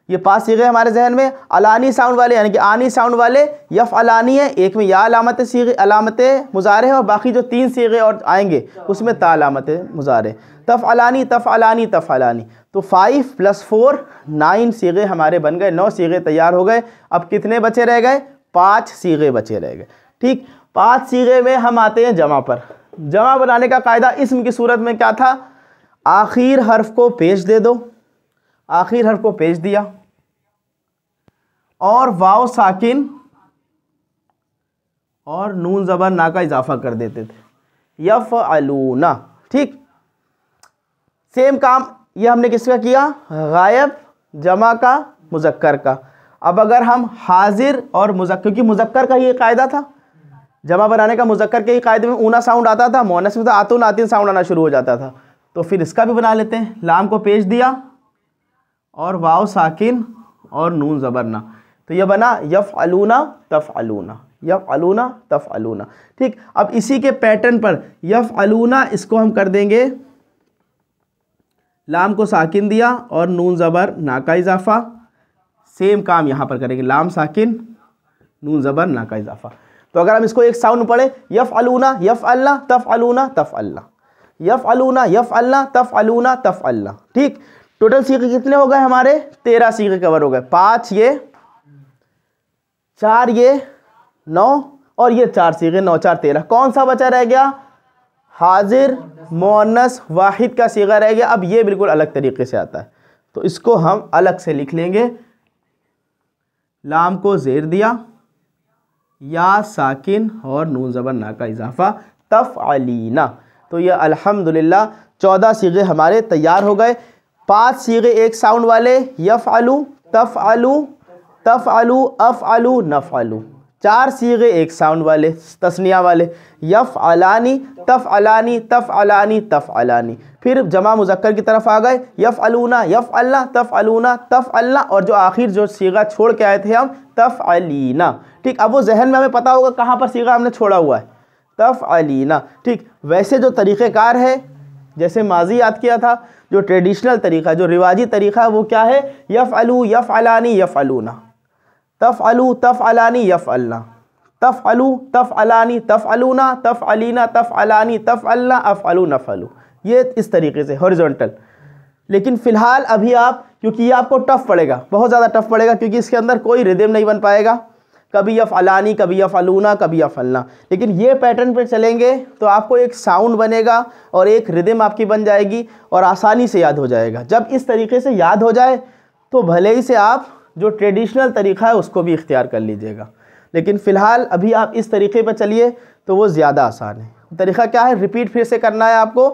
ये पास सीगे हमारे जहन में अलानी साउंड वाले यानी कि आनी साउंड वाले यफ अलानी है एक में या अलामत सीगे अलामत मुजारे और बाकी जो तीन सीगे और आएंगे उसमें ता अलामत मुजारे तफ़ अलानी तफ़ अलानी तफ़ अलानी तो फाइव प्लस फोर नाइन सीगे हमारे बन गए नौ सीगे तैयार हो गए अब कितने बचे रह गए पाँच सीगे बचे रह गए ठीक पाँच सीगे में हम आते हैं जमा पर जमा बनाने का कायदा इसम की सूरत में क्या था आखिर हर्फ को पेश दे दो आखिर हर्फ को पेश दिया और वाव साकिन और नून ज़बर ना का इजाफा कर देते थे यफ अलूना ठीक सेम काम ये हमने किसका किया गायब जमा का मुजक्कर का अब अगर हम हाजिर और मुजक्कर क्योंकि मुजक्कर का ये कायदा था जमा बनाने का मुजक्कर के ही कायदे में ऊना साउंड आता था मोनस में तो आतून आतीन साउंड आना शुरू हो जाता था तो फिर इसका भी बना लेते हैं लाम को पेश दिया और वाव साकिन और नून ज़बरना तो ये बना यफ़ अलूना तफ़ अलूना यफ़ अलूना तफ़ अलूना ठीक अब इसी के पैटर्न पर यफ़ अलूना इसको हम कर देंगे लाम को साकिन दिया और नून ज़बर ना का इजाफ़ा सेम काम यहाँ पर करेंगे लाम साकिन नून ज़बर ना का इजाफ़ा तो अगर हम इसको एक साउंड पढ़े यफ़ अलूना यफ़ अल्लाह तफ़ अलूना तफ़ अल्लाह यफ़ अलूना यफ़ अल्लाह तफ़ अलूना तफ़ अल्लाह ठीक टोटल सीखे कितने हो गए हमारे तेरह सीखे कवर हो गए पाँच ये चार ये नौ और ये चार सीगे नौ चार तेरह कौन सा बचा रह गया हाजिर मोनस वाहिद का सीगा रह गया अब ये बिल्कुल अलग तरीके से आता है तो इसको हम अलग से लिख लेंगे लाम को जेर दिया या साकिन और नून ज़बर ना का इजाफा तफ़ अलीना तो ये अल्हम्दुलिल्लाह चौदह सीगे हमारे तैयार हो गए पांच सीगे एक साउंड वाले यफ़ आलू तफ़ आलू तफ़ आलू अफ़ आलू नफ़ आलू चार सीगे एक साउंड वाले तस्निया वाले यफ़ अलानी तफ़ अलानी तफ़ अलानी तफ़ अलानी फिर जमा मुजक्कर की तरफ आ गए यफ़ अलूना यफ़ अल्लाह तफ़ अलूना तफ़ अल्लाह और जो आखिर जो सीगा छोड़ के आए थे हम तफ़ अलीना ठीक अब वो जहन में हमें पता होगा कहाँ पर सीगा हमने छोड़ा हुआ है तफ़ अलीना ठीक वैसे जो तरीक़ेकार है जैसे माजी याद किया था जो ट्रेडिशनल तरीक़ा जो रिवाजी तरीक़ा है वो क्या है यफ़ अलू यफ़ अलानी यफ़ अलूना तफ़ अलू तफ़ अलानी यफ़ अल्ला तफ़ अलू तफ़ अलानी तफ़ अलूना तफ़ अलीना तफ़ अलानी तफ़ अल्ला अफ़ अलू नफ़ अलू ये इस तरीके से हॉरिजॉन्टल लेकिन फ़िलहाल अभी आप क्योंकि ये आपको टफ़ पड़ेगा बहुत ज़्यादा टफ़ पड़ेगा क्योंकि इसके अंदर कोई रिदम नहीं बन पाएगा कभी यफ़ अलानी कभी यफ़ अलूना कभी यफ़ अल्ला लेकिन ये पैटर्न पर चलेंगे तो आपको एक साउंड बनेगा और एक रिदम आपकी बन जाएगी और आसानी से याद हो जाएगा जब इस तरीके से याद हो जाए तो भले ही से आप जो ट्रेडिशनल तरीका है उसको भी इख्तियार कर लीजिएगा लेकिन फ़िलहाल अभी आप इस तरीके पर चलिए तो वो ज़्यादा आसान है तरीका क्या है रिपीट फिर से करना है आपको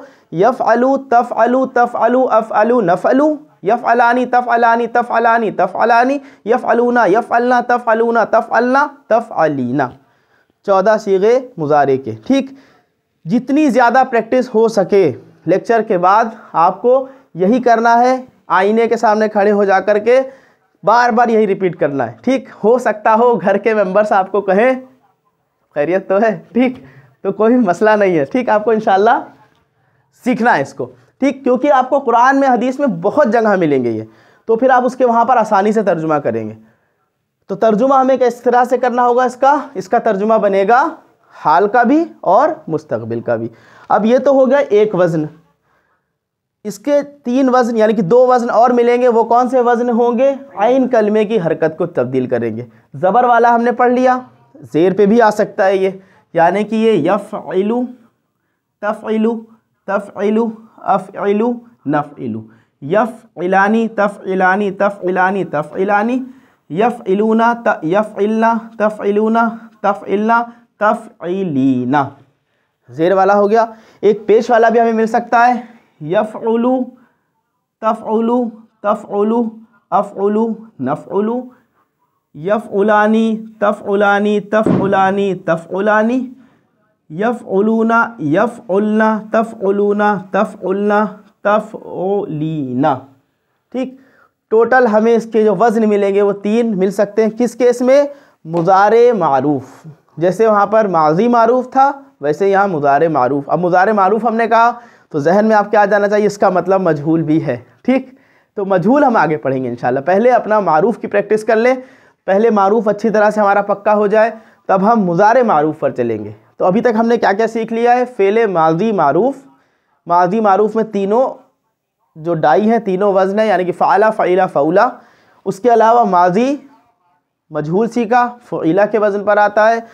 यफ़ अलू तफ़ अलू तफ़ अलू अफ़ अलू नफ़ अलू यफ़ अलानी तफ़ अलानी तफ़ अलानी तफ़ अलानी यफ़ अलूना यफ़ अलना तफ़ अलूना तफ़ अल्ला तफ़ अलीना चौदह सीगे मुजारे के ठीक जितनी ज़्यादा प्रैक्टिस हो सके लेक्चर के बाद आपको यही करना है आईने के सामने खड़े हो जा कर के बार बार यही रिपीट करना है ठीक हो सकता हो घर के मेंबर्स आपको कहें खैरियत तो है ठीक तो कोई मसला नहीं है ठीक आपको इन सीखना है इसको ठीक क्योंकि आपको कुरान में हदीस में बहुत जगह मिलेंगे ये तो फिर आप उसके वहाँ पर आसानी से तर्जुमा करेंगे तो तर्जुमा हमें किस तरह से करना होगा इसका इसका तर्जुमा बनेगा हाल का भी और मुस्तकबिल का भी अब ये तो हो गया एक वज़न इसके तीन वज़न यानी कि दो वज़न और मिलेंगे वो कौन से वज़न होंगे आइन कलमे की हरकत को तब्दील करेंगे ज़बर वाला हमने पढ़ लिया ज़ेर पे भी आ सकता है ये यानी कि ये यफ़ इलू तफ़ इलू तफ़ अफ़ नफ़ इलू यफ़ इलानी तफ़ इलानी तफ़ इलानी तफ़ इलानी यफ़ इलूना यफ़ इलना तफ़ इलूना तफ़ इलना तफ़ इलीना ज़ेर वाला हो गया एक पेश वाला भी हमें मिल सकता है यफ़लू तफ़लू तफ़लू अफ़लू नफ़लू यफ़लानी तफ़ानी तफ़लानी तफ़लानी यफ़लूना यफ़लना तफ़लूना तफ़लना तफ़लीना ठीक टोटल हमें इसके जो वज़न मिलेंगे वो तीन मिल सकते हैं किस केस में मुजारे मारूफ़ जैसे वहाँ पर माजी मारूफ़ था वैसे यहाँ मुजार मारूफ़ अब मुजार मारूफ़ हमने कहा तो जहन में आप आ जाना चाहिए इसका मतलब मजहूल भी है ठीक तो मजहूल हम आगे पढ़ेंगे इन पहले अपना मारूफ़ की प्रैक्टिस कर लें पहले मारूफ़ अच्छी तरह से हमारा पक्का हो जाए तब हम मुजारे मारूफ़ पर चलेंगे तो अभी तक हमने क्या क्या सीख लिया है फ़ेले माजी मारूफ़ माजी मारूफ़ में तीनों जो डाई हैं तीनों वज़न है यानी कि फ़ाला फ़ैला फ़ौला उसके अलावा माजी मजहूल सीखा फ़ैला के वज़न पर आता है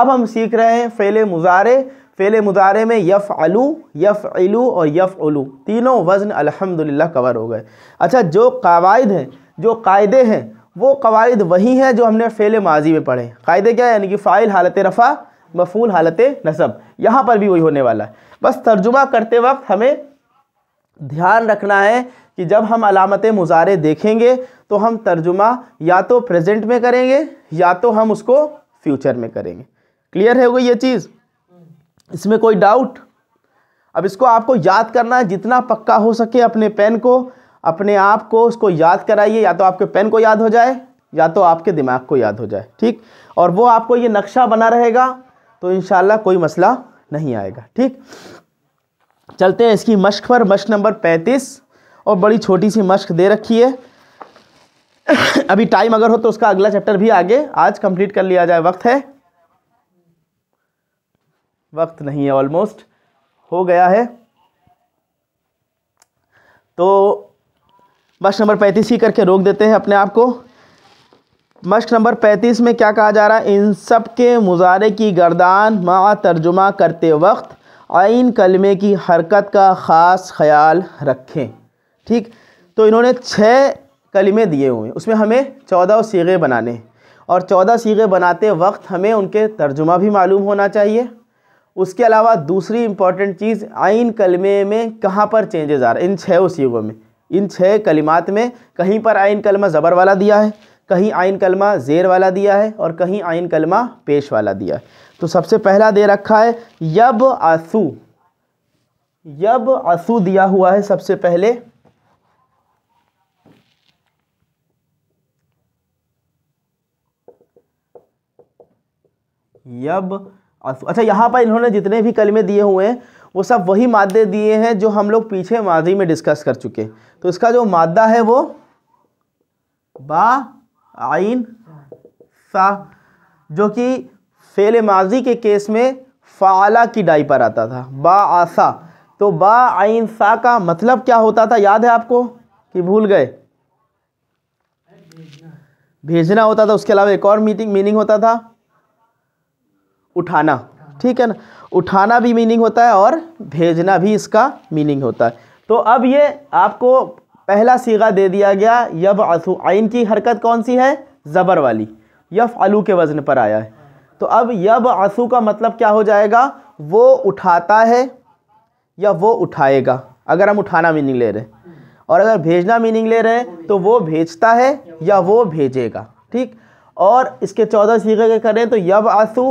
अब हम सीख रहे हैं फ़ेले मुजारे फ़ेल मुदारे में यफ़ अलू यफ़ अलू और यफ़ अलू तीनों वज़न अल्हम्दुलिल्लाह कवर हो गए अच्छा जो कवायद हैं जो कायदे हैं वो कवायद वही हैं जो हमने फ़ेल माजी में पढ़े कायदे क्या है यानी कि फ़ाइल हालत रफ़ा मफूल हालत नसब यहाँ पर भी वही होने वाला है बस तर्जुमा करते वक्त हमें ध्यान रखना है कि जब हम अलामत मुजारे देखेंगे तो हम तर्जुमा या तो प्रेजेंट में करेंगे या तो हम उसको फ्यूचर में करेंगे क्लियर है वो ये चीज़ इसमें कोई डाउट अब इसको आपको याद करना है जितना पक्का हो सके अपने पेन को अपने आप को उसको याद कराइए या तो आपके पेन को याद हो जाए या तो आपके दिमाग को याद हो जाए ठीक और वो आपको ये नक्शा बना रहेगा तो इन कोई मसला नहीं आएगा ठीक चलते हैं इसकी मश्क पर मश्क नंबर पैंतीस और बड़ी छोटी सी मश्क दे रखी है [COUGHS] अभी टाइम अगर हो तो उसका अगला चैप्टर भी आगे आज कंप्लीट कर लिया जाए वक्त है वक्त नहीं है ऑलमोस्ट हो गया है तो मश्क नंबर पैंतीस ही करके रोक देते हैं अपने आप को मश्क नंबर पैंतीस में क्या कहा जा रहा है इन सब के मुजारे की गर्दान मा तर्जुमा करते वक्त आइन कलमे की हरकत का ख़ास ख्याल रखें ठीक तो इन्होंने छः कलमे दिए हुए उसमें हमें चौदह सीगे बनाने और चौदह सीगे बनाते वक्त हमें उनके तर्जुमा भी मालूम होना चाहिए उसके अलावा दूसरी इंपॉर्टेंट चीज़ आइन कलमे में कहाँ पर चेंजेस आ रहा है इन छः उसीबों में इन छः कलिमात में कहीं पर आइन कलमा ज़बर वाला दिया है कहीं आइन कलमा ज़ेर वाला दिया है और कहीं आइन कलमा पेश वाला दिया है तो सबसे पहला दे रखा है यब आसू यब आसू दिया हुआ है सबसे पहले यब अच्छा यहाँ पर इन्होंने जितने भी कलमे दिए हुए हैं वो सब वही मादे दिए हैं जो हम लोग पीछे माजी में डिस्कस कर चुके तो इसका जो मादा है वो बा आइन सा जो कि फेल माजी के केस में फ़ाला की डाई पर आता था बा आसा तो बा आइन सा का मतलब क्या होता था याद है आपको कि भूल गए भेजना होता था उसके अलावा एक और मीटिंग मीनिंग होता था उठाना ठीक है ना उठाना भी मीनिंग होता है और भेजना भी इसका मीनिंग होता है तो अब ये आपको पहला सीगा दे दिया गया यब असु आइन की हरकत कौन सी है ज़बर वाली यफ़ आलू के वज़न पर आया है तो अब यब आंसू का मतलब क्या हो जाएगा वो उठाता है या वो उठाएगा अगर हम उठाना मीनिंग ले रहे हैं और अगर भेजना मीनिंग ले रहे हैं तो वो भेजता है या वो भेजेगा ठीक और इसके चौदह सीखे के करें तो यब आंसू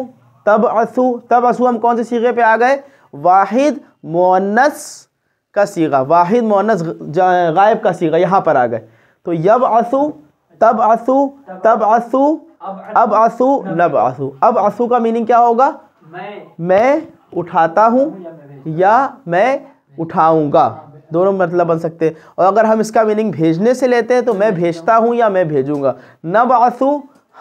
तब असू तब असू हम कौन से सीगे पे आ गए वाहिद मोनस का सीगा वाहिद मोनस गायब का सीगा यहाँ पर आ गए तो यब आंसू तब आंसू तब आंसू अब आंसू नब आंसू अब आंसू का मीनिंग क्या होगा मैं उठाता हूँ या मैं उठाऊँगा दोनों मतलब बन सकते हैं और अगर हम इसका मीनिंग भेजने से लेते हैं तो मैं भेजता हूँ या मैं भेजूँगा नब आंसू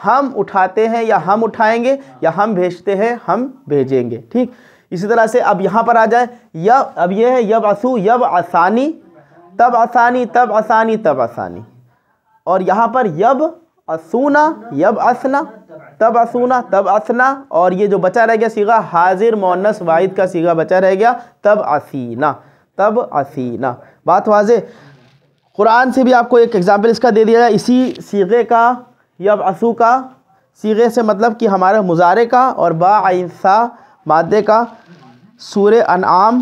हम उठाते हैं या हम उठाएंगे या हम भेजते हैं हम भेजेंगे ठीक इसी तरह से अब यहाँ पर आ जाए यब अब ये है यब असु यब आसानी तब आसानी तब आसानी तब आसानी और यहाँ पर यब असूना यब असना तब असूना तब असना और ये जो बचा रह गया सीगा हाजिर मोनस वाहिद का सीगा बचा रह गया तब असीना तब असीना बात वाजे कुरान से भी आपको एक एग्ज़ाम्पल इसका दे दिया इसी सीगे का यब असू का सीगे से मतलब कि हमारे मुजारे का और बाइसा मादे का सूर्य अनाम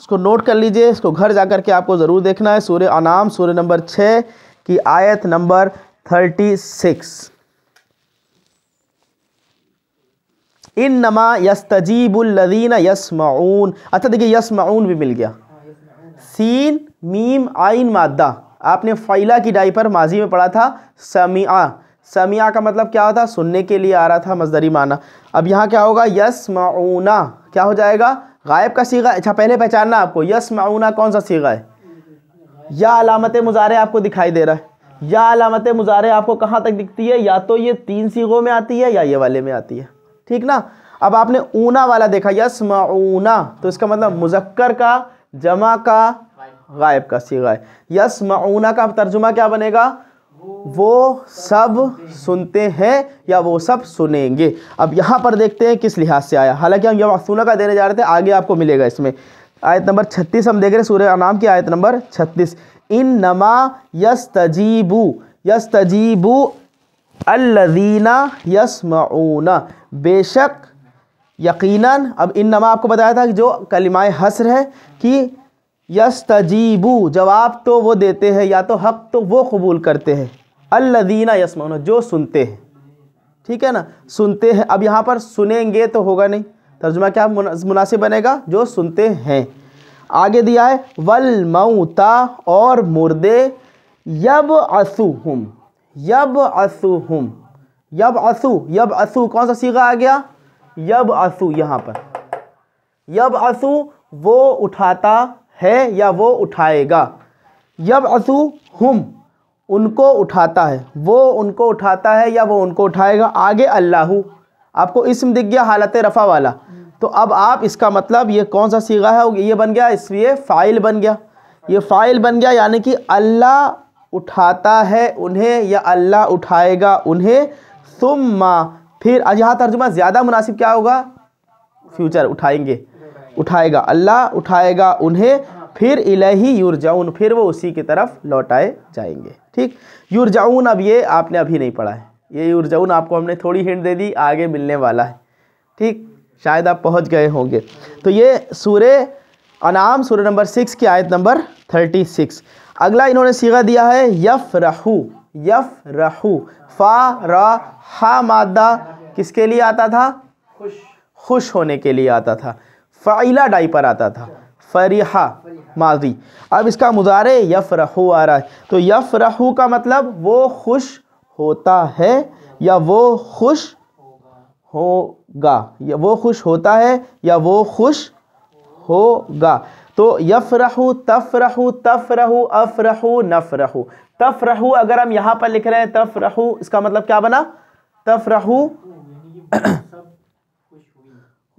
इसको नोट कर लीजिए इसको घर जा कर के आपको ज़रूर देखना है सूर्य अनाम सूर्य नंबर छः की आयत नंबर थर्टी सिक्स इन नमा यस यस मऊन अच्छा देखिए मऊन भी मिल गया सीन मीम आइन मादा आपने फ़ैला की डाई पर माजी में पढ़ा था समिया समिया का मतलब क्या होता सुनने के लिए आ रहा था मजदरी माना अब यहाँ क्या होगा यस माऊना क्या हो जाएगा गायब का सीगा अच्छा पहले पहचानना आपको यस माऊना कौन सा सीगा है या अलामत मुजारे आपको दिखाई दे रहा है या अलामत मुजारे आपको कहाँ तक दिखती है या तो ये तीन सीगों में आती है या ये वाले में आती है ठीक ना अब आपने ऊना वाला देखा यस माऊना तो इसका मतलब मुजक्कर का जमा का गायब का सीगा है यस माऊना का तर्जुमा क्या बनेगा वो सब सुनते हैं या वो सब सुनेंगे अब यहाँ पर देखते हैं किस लिहाज से आया हालांकि हम यह मसूना का देने जा रहे थे आगे आपको मिलेगा इसमें आयत नंबर छत्तीस हम देख रहे हैं सूर्य नाम की आयत नंबर छत्तीस इन नमा यस तजीबू यस तजीबू अल्लदीना यसमऊना बेशक यकीनन अब इन नमा आपको बताया था कि जो कलिमाए हसर है कि यस तजीबू जवाब तो वो देते हैं या तो हक तो वो कबूल करते हैं अल्लदीना यसमान जो सुनते हैं ठीक है ना सुनते हैं अब यहाँ पर सुनेंगे तो होगा नहीं तर्जुमा क्या मुनासिब बनेगा जो सुनते हैं आगे दिया है वल मऊता और मुर्दे यब हम यब असुहुम यब असु यब असु कौन सा सीखा आ गया यब असु यहाँ पर यब असु वो उठाता है या वो उठाएगा यब असू हम उनको उठाता है वो उनको उठाता है या वो उनको उठाएगा आगे अल्लाह आपको इसम दिख गया हालत रफ़ा वाला तो अब आप इसका मतलब ये कौन सा सीगा है ये बन गया इसलिए फ़ाइल बन गया ये फ़ाइल बन गया यानी कि अल्लाह उठाता है उन्हें या अल्लाह उठाएगा उन्हें सुम्मा फिर अजहा तर्जुमा ज़्यादा मुनासिब क्या होगा फ्यूचर उठाएंगे उठाएगा अल्लाह उठाएगा उन्हें फिर इलाही युरजाउन फिर वो उसी की तरफ लौटाए जाएंगे ठीक युरजाउन अब ये आपने अभी नहीं पढ़ा है ये युरजाउन आपको हमने थोड़ी हिंट दे दी आगे मिलने वाला है ठीक शायद आप पहुंच गए होंगे तो ये सूर्य अनाम सूर्य नंबर सिक्स की आयत नंबर थर्टी सिक्स अगला इन्होंने सीगा दिया है यफ रहू यफ रहू फा रा हा मादा किसके लिए आता था खुश खुश होने के लिए आता था फ़ाइला डाई पर आता था फरीहा माजी अब इसका मुजारे रहू आ रहा है तो रहू का मतलब वो खुश होता है या वो खुश होगा या वो खुश होता है या वो खुश होगा तो यफ़रहू तफ़रहू तफ़रहू अफ़रहू नफ़रहू तफ़रहू अगर हम यहाँ पर लिख रहे हैं रहू इसका मतलब क्या बना रहू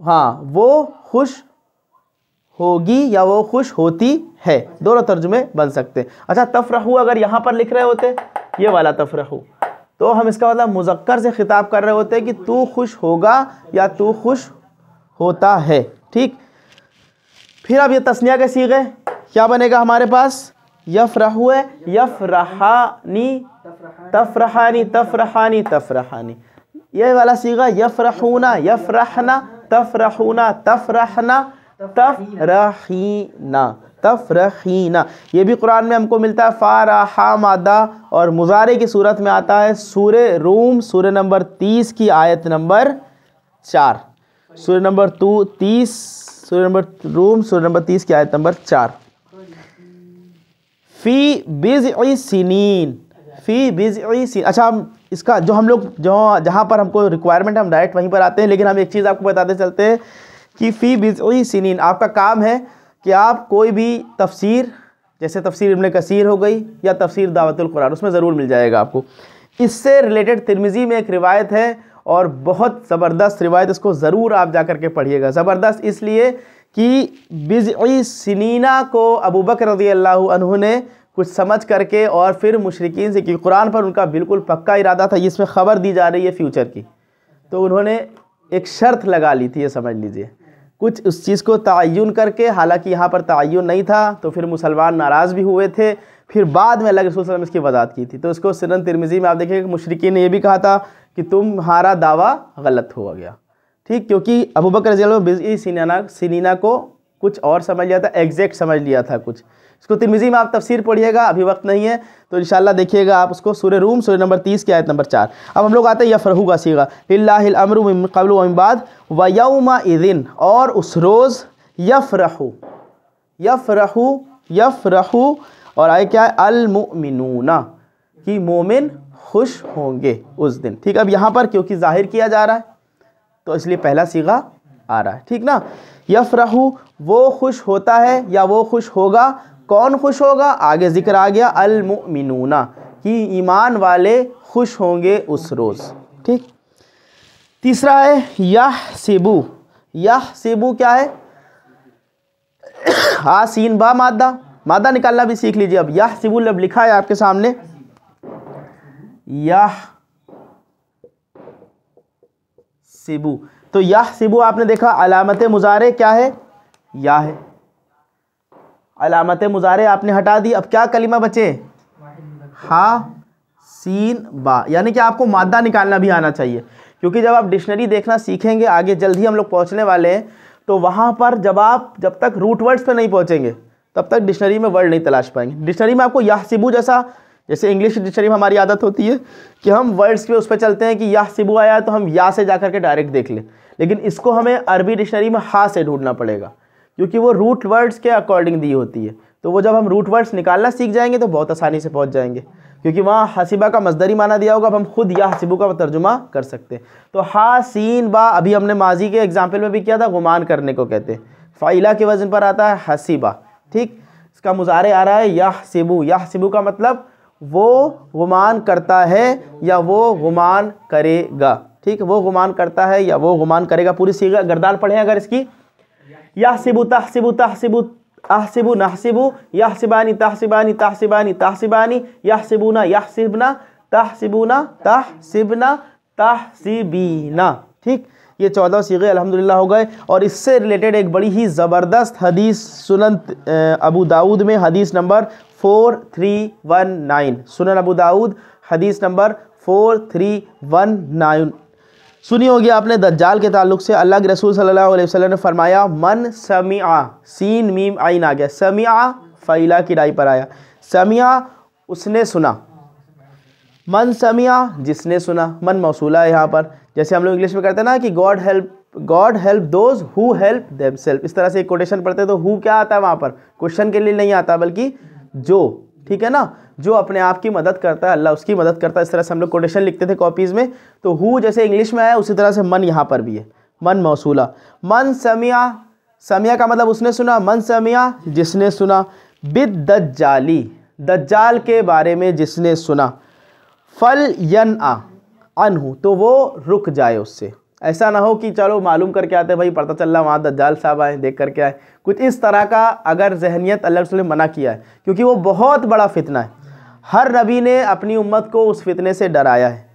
हाँ वो खुश होगी या वो खुश होती है दोनों तर्जुमे बन सकते हैं अच्छा तफरहू अगर यहाँ पर लिख रहे होते ये वाला तफरहू तो हम इसका मतलब मुजक्कर से ख़िताब कर रहे होते कि तू खुश होगा या तू खुश होता है ठीक फिर अब ये तस्निया के सीगे क्या बनेगा हमारे पास तफ है तफ तफरहानी तफरहानी तफरहानी ये वाला सीगा यफ़ रहना तफरहूना तफरहना तफरहीना तफरहीना ये भी कुरान में हमको मिलता है फ़ारहा मादा और मुजारे की सूरत में आता है सूर रूम सूर नंबर तीस की आयत नंबर चार सूर नंबर टू तीस सूर नंबर रूम सूर नंबर तीस की आयत नंबर चार फ़ी बिज सिनीन फ़ी बिज सिन अच्छा हम इसका जो हम लोग जो जहाँ पर हमको रिक्वायरमेंट हम डायरेक्ट वहीं पर आते हैं लेकिन हम एक चीज़ आपको बताते चलते हैं कि फ़ी बिजई सिनीन आपका काम है कि आप कोई भी तफसीर जैसे तफसीर इबन कसीर हो गई या तफसीर दावतुल कुरान उसमें ज़रूर मिल जाएगा आपको इससे रिलेटेड तिरमिज़ी में एक रिवायत है और बहुत ज़बरदस्त रिवायत इसको ज़रूर आप जा कर के पढ़िएगा ज़बरदस्त इसलिए कि बिज़ सिनीना को अबू बकर रजी अल्लाह ने कुछ समझ करके और फिर मुशरकिन से कि कुरान पर उनका बिल्कुल पक्का इरादा था इसमें ख़बर दी जा रही है फ्यूचर की तो उन्होंने एक शर्त लगा ली थी ये समझ लीजिए कुछ उस चीज़ को तयन करके हालांकि यहाँ पर तयन नहीं था तो फिर मुसलमान नाराज़ भी हुए थे फिर बाद में अलग रसूल वसलम इसकी वजात की थी तो उसको सिरन तिरमिज़ी में आप देखिए मुशरकिन ने यह भी कहा था कि तुम्हारा दावा गलत हो गया ठीक क्योंकि अबूबकर रजी सिनीना सीनीना को कुछ और समझ लिया था एग्जैक्ट समझ लिया था कुछ इसको तिरमिजी में आप तफसीर पढ़िएगा अभी वक्त नहीं है तो इंशाल्लाह देखिएगा आप उसको सूर्य रूम सूर्य नंबर तीस की आयत नंबर चार अब हम लोग आते हैं फरहू का सीगा लामर कबल व वयमा दिन और उस रोज़ यफरहू यफरहू यफरहू और आए क्या है अलमुमिनूना कि मोमिन खुश होंगे उस दिन ठीक अब यहाँ पर क्योंकि जाहिर किया जा रहा है तो इसलिए पहला सीगा आ रहा है ठीक ना यफरहू वो खुश होता है या वो खुश होगा कौन खुश होगा आगे ज़िक्र आ गया अलमुमिनूना कि ईमान वाले खुश होंगे उस रोज़ ठीक तीसरा है यह सिबू यह सिबू क्या है हा [COUGHS] सीन बा मादा मादा निकालना भी सीख लीजिए अब यह सिबू लब लिखा है आपके सामने यह सिबू तो यह सिबू आपने देखा अलामत मुजारे क्या है या है अलामत मुजारे आपने हटा दी अब क्या कलिमा बचे हा सीन बा यानी कि आपको मादा निकालना भी आना चाहिए क्योंकि जब आप डिक्शनरी देखना सीखेंगे आगे जल्द ही हम लोग पहुँचने वाले हैं तो वहाँ पर जब आप जब तक रूट वर्ड्स पर नहीं पहुँचेंगे तब तक डिक्शनरी में वर्ड नहीं तलाश पाएंगे डिक्शनरी में आपको यह सिबू जैसा जैसे इंग्लिश डिक्शनरी में हमारी आदत होती है कि हम वर्ड्स पे उस पर चलते हैं कि यह सिबू आया तो हम या से जा के डायरेक्ट देख लें लेकिन इसको हमें अरबी डिक्शनरी में हा से ढूंढना पड़ेगा क्योंकि वो रूट वर्ड्स के अकॉर्डिंग दी होती है तो वो जब हम रूट वर्ड्स निकालना सीख जाएंगे तो बहुत आसानी से पहुंच जाएंगे क्योंकि वहाँ हसीबा का मजदरी माना दिया होगा अब हम खुद या हसीबू का तर्जुमा कर सकते हैं तो हा सीन बा अभी हमने माजी के एग्जाम्पल में भी किया था गुमान करने को कहते हैं फ़ाइला के वजन पर आता है हसीबा ठीक इसका मुजारे आ रहा है यह सिबू यह सिबू का मतलब वो गुमान करता है या वो गुमान करेगा ठीक वो गुमान करता है या वो गुमान करेगा पूरी सीगा गर्दान पढ़े अगर इसकी यह सिबु तहसिबु तहसिबु आहसिबु नहसिबु यह सिबानी तहसिबानी तहसिबानी तहसिबानी यह सिबुना यह सिबना तहसिबुना तहसिबना तहसिबीना ठीक ये चौदह सीगे अल्हम्दुलिल्लाह हो गए और इससे रिलेटेड एक बड़ी ही ज़बरदस्त हदीस सुनन अबू दाऊद में हदीस number four three one nine Sunan Abu Dawood हदीस number four three one nine सुनी होगी आपने दज्जाल के ताल्लुक से अल्लाह के रसूल सल्लल्लाहु अलैहि वसल्लम ने फरमाया मन समिया सीन मीम आइन आ गया समिया फ़ैला की राय पर आया समिया उसने सुना मन समिया जिसने सुना मन मौसूला यहाँ पर जैसे हम लोग इंग्लिश में करते हैं ना कि God help God help those who help themself इस तरह से एक कोटेशन पढ़ते तो हु क्या आता है वहाँ पर क्वेश्चन के लिए नहीं आता बल्कि जो ठीक है ना जो अपने आप की मदद करता है अल्लाह उसकी मदद करता है इस तरह से हम लोग कोटेशन लिखते थे कॉपीज़ में तो हु जैसे इंग्लिश में आया उसी तरह से मन यहाँ पर भी है मन मौसूला मन समिया समिया का मतलब उसने सुना मन समिया जिसने सुना बिद दज्जाली दज्जाल के बारे में जिसने सुना फल यन आ अनहू तो वो रुक जाए उससे ऐसा ना हो कि चलो मालूम करके आते भाई पता चल रहा वहाँ दज्जाल साहब आए देख करके आए कुछ इस तरह का अगर जहनीत अल्लाह रसुल ने मना किया है क्योंकि वो बहुत बड़ा फितना है हर नबी ने अपनी उम्मत को उस फितने से डराया है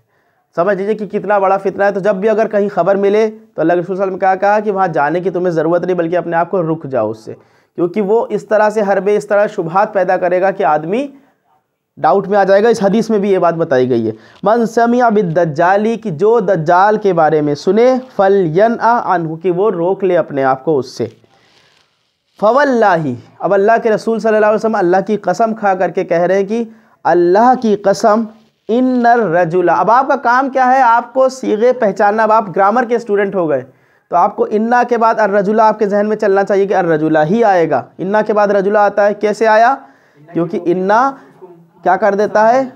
समझ लीजिए कि कितना बड़ा फितना है तो जब भी अगर कहीं खबर मिले तो अल्लाह रसूल सल्लम क्या कहा कि वहाँ जाने की तुम्हें ज़रूरत नहीं बल्कि अपने आप को रुक जाओ उससे क्योंकि वो इस तरह से हर बे इस तरह शुभात पैदा करेगा कि आदमी डाउट में आ जाएगा इस हदीस में भी ये बात बताई गई है मन समिया बिद दज्जाली कि जो दज्जाल के बारे में सुने फल यन आन कि वो रोक ले अपने आप को उससे फवल्ला ही अब अल्लाह के रसूल सल्लल्लाहु अलैहि वसल्लम अल्लाह की कसम खा करके कह रहे हैं कि अल्लाह की कसम इन नर रजुला अब आपका काम क्या है आपको सीगे पहचानना अब आप ग्रामर के स्टूडेंट हो गए तो आपको इन्ना के बाद अर्रजुला आपके जहन में चलना चाहिए कि अर्रजुला ही आएगा इन्ना के बाद रजुला आता है कैसे आया क्योंकि इन्ना क्या कर देता है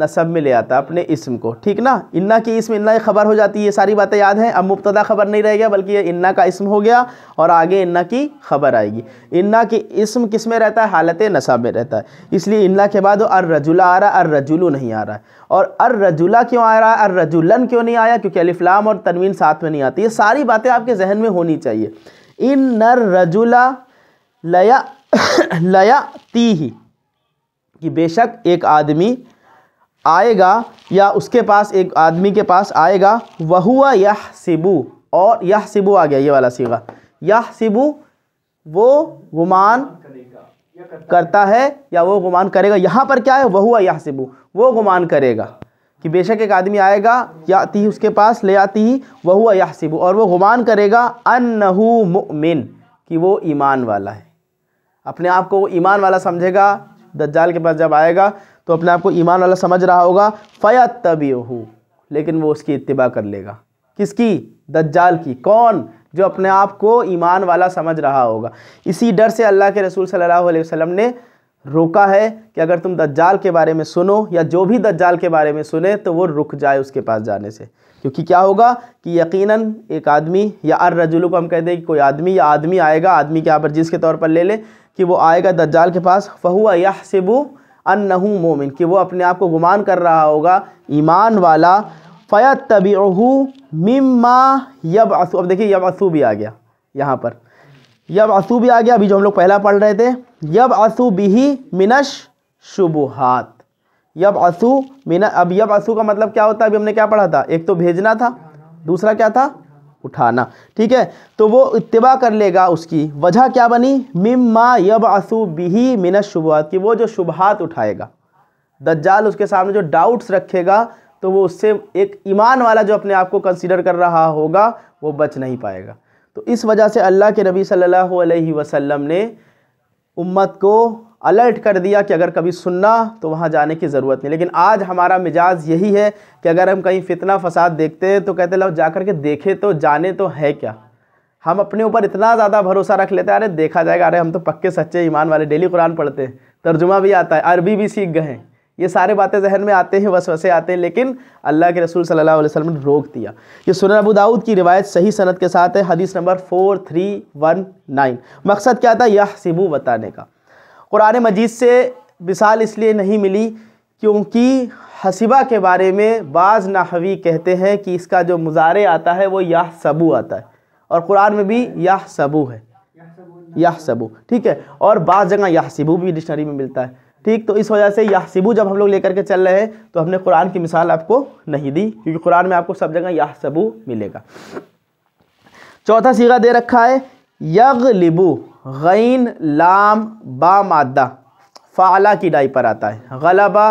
नसब में ले आता अपने इसम को ठीक ना इन्ना की इसम इन्ना खबर हो जाती है ये सारी बातें याद हैं अब मुबतदा खबर नहीं रह गया बल्कि ये इन्ना का इसम हो गया और आगे इन्ना की खबर आएगी इन्ना की इसम किस में रहता है हालत नसब में रहता है इसलिए इन्ना के बाद अर रजुला आ रहा है अर रजुलू नहीं आ रहा है और अर रजुला क्यों आ रहा है अर रजुलन क्यों नहीं आया क्योंकि अलिफ्लाम और तनवीन साथ में नहीं आती ये सारी बातें आपके जहन में होनी चाहिए इन नर रजुला लया [COUGHS] लया ती ही कि बेशक एक आदमी आएगा या उसके पास एक आदमी के पास आएगा वह हुआ यह सिबू और यह सिबू आ गया ये वाला सीगा यह सिबू वो गुमान करता है या वो गुमान करेगा यहाँ पर क्या है वह हुआ यह सिबू वो गुमान करेगा कि बेशक एक आदमी आएगा या आती ही उसके पास ले आती ही वह हुआ यह सिबू और वो गुमान करेगा अन्नहू मिन कि वो ईमान वाला है अपने आप को वो ईमान वाला समझेगा दज्जाल के पास जब आएगा तो अपने आप को ईमान वाला समझ रहा होगा फ़यात तब लेकिन वो उसकी इतबा कर लेगा किसकी दज्जाल की कौन जो अपने आप को ईमान वाला समझ रहा होगा इसी डर से अल्लाह के रसूल सल्लल्लाहु अलैहि वसल्लम ने रोका है कि अगर तुम दज्जाल के बारे में सुनो या जो भी दज्जाल के बारे में सुने तो वो रुक जाए उसके पास जाने से क्योंकि क्या होगा कि यकीनन एक आदमी या अर रजुल को हम कह दें कि कोई आदमी या आदमी आएगा आदमी के यहाँ पर जिसके तौर पर ले ले कि वो आएगा दज्जाल के पास फ़हुआ यह सिबू नहु मोमिन कि वो अपने आप को गुमान कर रहा होगा ईमान वाला फैत तबी मिम्मा यब असू अब देखिए यब असू भी आ गया यहाँ पर यब असू भी आ गया अभी जो हम लोग पहला पढ़ रहे थे यब असू बिही मिनश शुबुहात यब असू मिन अब यब असू का मतलब क्या होता है अभी हमने क्या पढ़ा था एक तो भेजना था दूसरा क्या था उठाना ठीक है तो वो इतबा कर लेगा उसकी वजह क्या बनी मिम्मा यब आसू बिही मिनत शुबहत कि वो जो शुबहत उठाएगा दज्जाल उसके सामने जो डाउट्स रखेगा तो वो उससे एक ईमान वाला जो अपने आप को कंसिडर कर रहा होगा वो बच नहीं पाएगा तो इस वजह से अल्लाह के नबी सल्लल्लाहु अलैहि वसल्लम ने उम्मत को अलर्ट कर दिया कि अगर कभी सुनना तो वहाँ जाने की ज़रूरत नहीं लेकिन आज हमारा मिजाज यही है कि अगर हम कहीं फितना फसाद देखते हैं तो कहते लो जा कर के देखे तो जाने तो है क्या हम अपने ऊपर इतना ज़्यादा भरोसा रख लेते हैं अरे देखा जाएगा अरे हम तो पक्के सच्चे ईमान वाले डेली कुरान पढ़ते हैं तर्जुमा भी आता है अरबी भी सीख गए हैं ये सारे बातें जहन में आते हैं वसवसे आते हैं लेकिन अल्लाह के रसूल सल्लल्लाहु अलैहि वसल्लम ने रोक दिया ये सुन अबू दाऊद की रिवायत सही सनत के साथ है हदीस number four three one nine मकसद क्या था यह सिबू बताने का कुरान मजीद से मिसाल इसलिए नहीं मिली क्योंकि हसीबा के बारे में बाज़ नाहवी कहते हैं कि इसका जो मुजारे आता है वो यह सबू आता है और कुरान में भी यह सबू है यह सबू ठीक है और बाज़ जगह यह सबू भी डिक्शनरी में मिलता है ठीक तो इस वजह से यह सबू जब हम लोग लेकर के चल रहे हैं तो हमने कुरान की मिसाल आपको नहीं दी क्योंकि कुरान में आपको सब जगह यह सबू मिलेगा चौथा सीगा दे रखा है यग लिबू गैन लाम बा मादा फ़ाला की डाई पर आता है गलबा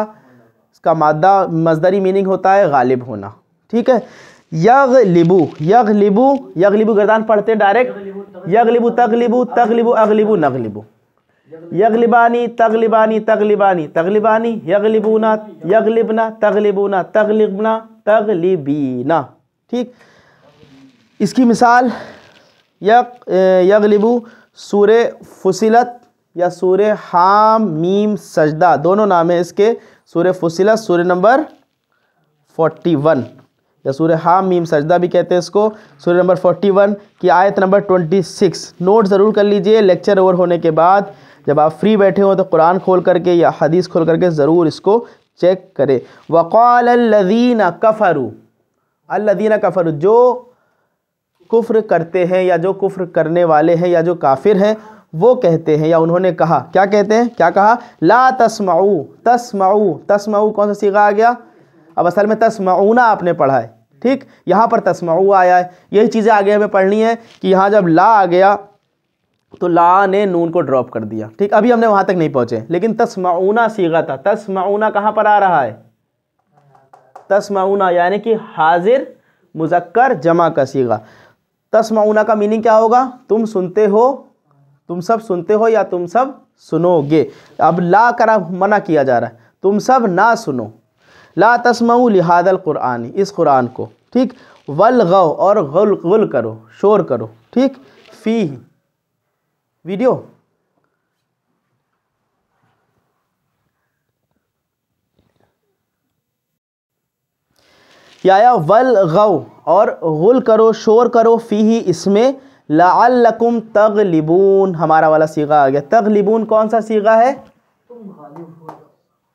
इसका मादा मजदरी मीनिंग होता है गालिब होना ठीक है यग लिबू यग लिबू यग लिबू गर्दान पढ़ते हैं डायरेक्ट यग लिबू तग लिबू तग लिबू अग लिबू नग लिबू लिबूना यग लिबना तगलिबानी यगलिबूना तग लिबना तग लिबीना ठीक इसकी मिसाल यक लिबू सूर फसिलत या सूर हाम मीम सजदा दोनों नाम है इसके सूर फसिलत सूर्य नंबर फोर्टी वन या सूर हाम मीम सजदा भी कहते हैं इसको सूर्य नंबर फोर्टी वन की आयत नंबर ट्वेंटी सिक्स नोट ज़रूर कर लीजिए लेक्चर ओवर होने के बाद जब आप फ्री बैठे हों तो कुरान खोल करके या हदीस खोल करके ज़रूर इसको चेक करें वक़ाल कफ़रू अदीन कफ़रू जो कुफ्र करते हैं या जो कुफ्र करने वाले हैं या जो काफिर हैं वो कहते हैं या उन्होंने कहा क्या कहते हैं क्या कहा ला तस्माऊ तस्माऊ तस्माऊ कौन सा सीखा आ गया अब असल में तस्माऊना आपने पढ़ा है ठीक यहाँ पर तस्माऊ आया है यही चीज़ें आगे हमें पढ़नी है कि यहाँ जब ला आ गया तो ला ने नून को ड्रॉप कर दिया ठीक अभी हमने वहाँ तक नहीं पहुँचे लेकिन तस्माऊना सीखा था तस्माऊना कहाँ पर आ रहा है तस्माऊना यानी कि हाजिर मुजक्कर जमा का सीगा तस्माउना का मीनिंग क्या होगा तुम सुनते हो तुम सब सुनते हो या तुम सब सुनोगे अब ला करा मना किया जा रहा है तुम सब ना सुनो ला तस्माऊ लिहादल कुरान इस कुरान को ठीक वल गौ और गुल गुल करो शोर करो ठीक फ़ी वीडियो या वल गौ और गुल करो शोर करो फ़ी ही इसमें लाकुम तगलिबून हमारा वाला सीगा आ गया तगलिबून कौन सा सीगा है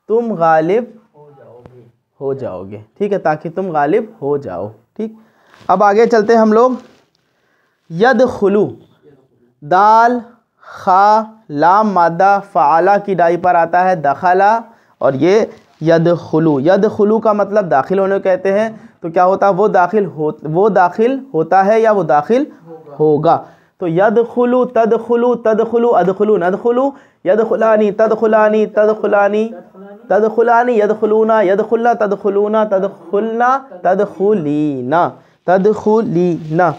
तुम गालिब हो जाओगे ठीक है ताकि तुम गालिब हो जाओ ठीक अब आगे चलते हम लोग यद खलू दाल खा लाम मादा फ़ाला की डाई पर आता है दखला और ये यद ख़ुलू यद खुलू का मतलब दाखिल होने कहते हैं तो क्या होता है वो दाखिल हो वो दाखिल होता है या वो दाखिल होगा तो यद ख़ुलू तद खुलू तद ख़ुलू अद ख़ुलू नद खुलू यद खुलानी तद खुलानी तद खुलानी तद खुलानी यद ख़ुलूना यद खुल्ला तद खुलूना तद खुलना तद खुलना तद खुलना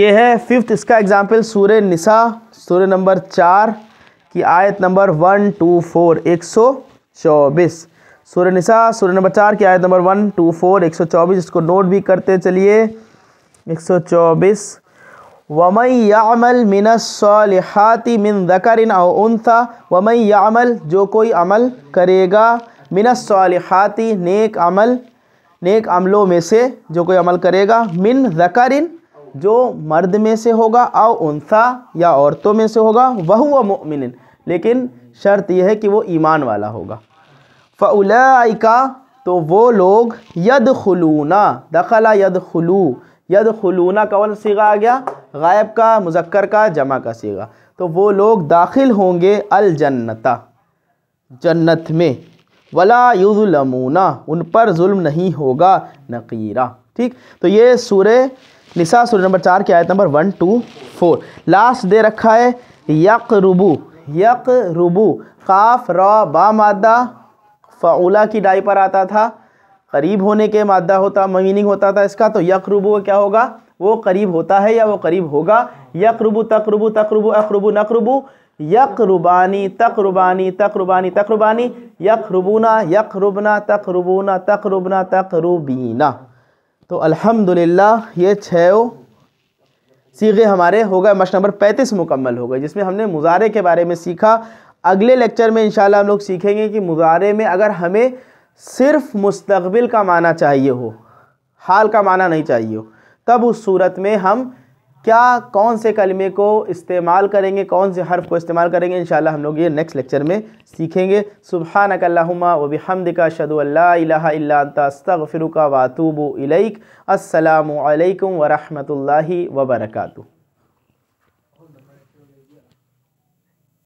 ये है फिफ्थ इसका एग्ज़ाम्पल सूर्य निशा सूर्य नंबर चार की आयत नंबर वन टू फोर एक सौ चौबीस सूर्य निशा सूर्य नंबर चार की आयत नंबर वन टू फोर एक सौ चौबीस इसको नोट भी करते चलिए एक सौ चौबीस वमई यामल मिनसालहाती मिन दकरिन उनथा वमई यामल जो कोई अमल करेगा मिनसालहाती नेक अमल नेक अमलों में से जो कोई अमल करेगा मिन दकर जो मर्द में से होगा और उनसा या औरतों में से होगा वह व लेकिन शर्त यह है कि वो ईमान वाला होगा फ़लाइका तो वो लोग यद खलूना दखला यद खलू यद खलूना कौन सीगा आ गया गायब का मुजक्कर का जमा का सीगा तो वो लोग दाखिल होंगे अलजन्नता जन्नत में वला युजलमूना उन पर जुल्म नहीं होगा नकीरा ठीक तो ये सूर निसा सूर्य नंबर चार की आयत number one two four last दे रखा है यक रुबू यक रुबू काफ रौ बा मादा फ़ाउला की डाई पर आता था करीब होने के मादा होता मीनिंग होता था इसका तो यकरुबू क्या होगा वो करीब होता है या वो करीब होगा तक रुबानी तक रुबानी यक रुबूना यक रुबना तक यकरुबूना तक तकरुबूना तक तकरुबीना तो अल्हम्दुलिल्लाह ये छः सीखे हमारे हो गए मश नंबर पैंतीस मुकम्मल हो गए जिसमें हमने मुजारे के बारे में सीखा अगले लेक्चर में इंशाल्लाह हम लोग सीखेंगे कि मुजारे में अगर हमें सिर्फ मुस्तबिल का माना चाहिए हो हाल का माना नहीं चाहिए हो तब उस सूरत में हम क्या कौन से कलमे को इस्तेमाल करेंगे कौन से हर्फ को इस्तेमाल करेंगे इंशाल्लाह हम लोग ये नेक्स्ट लेक्चर में सीखेंगे सुबह नकल्ला वबिहमदिका शदुल्लास्तफ़िरुका वातूबू इलैक असलकम वरहमल वबरकू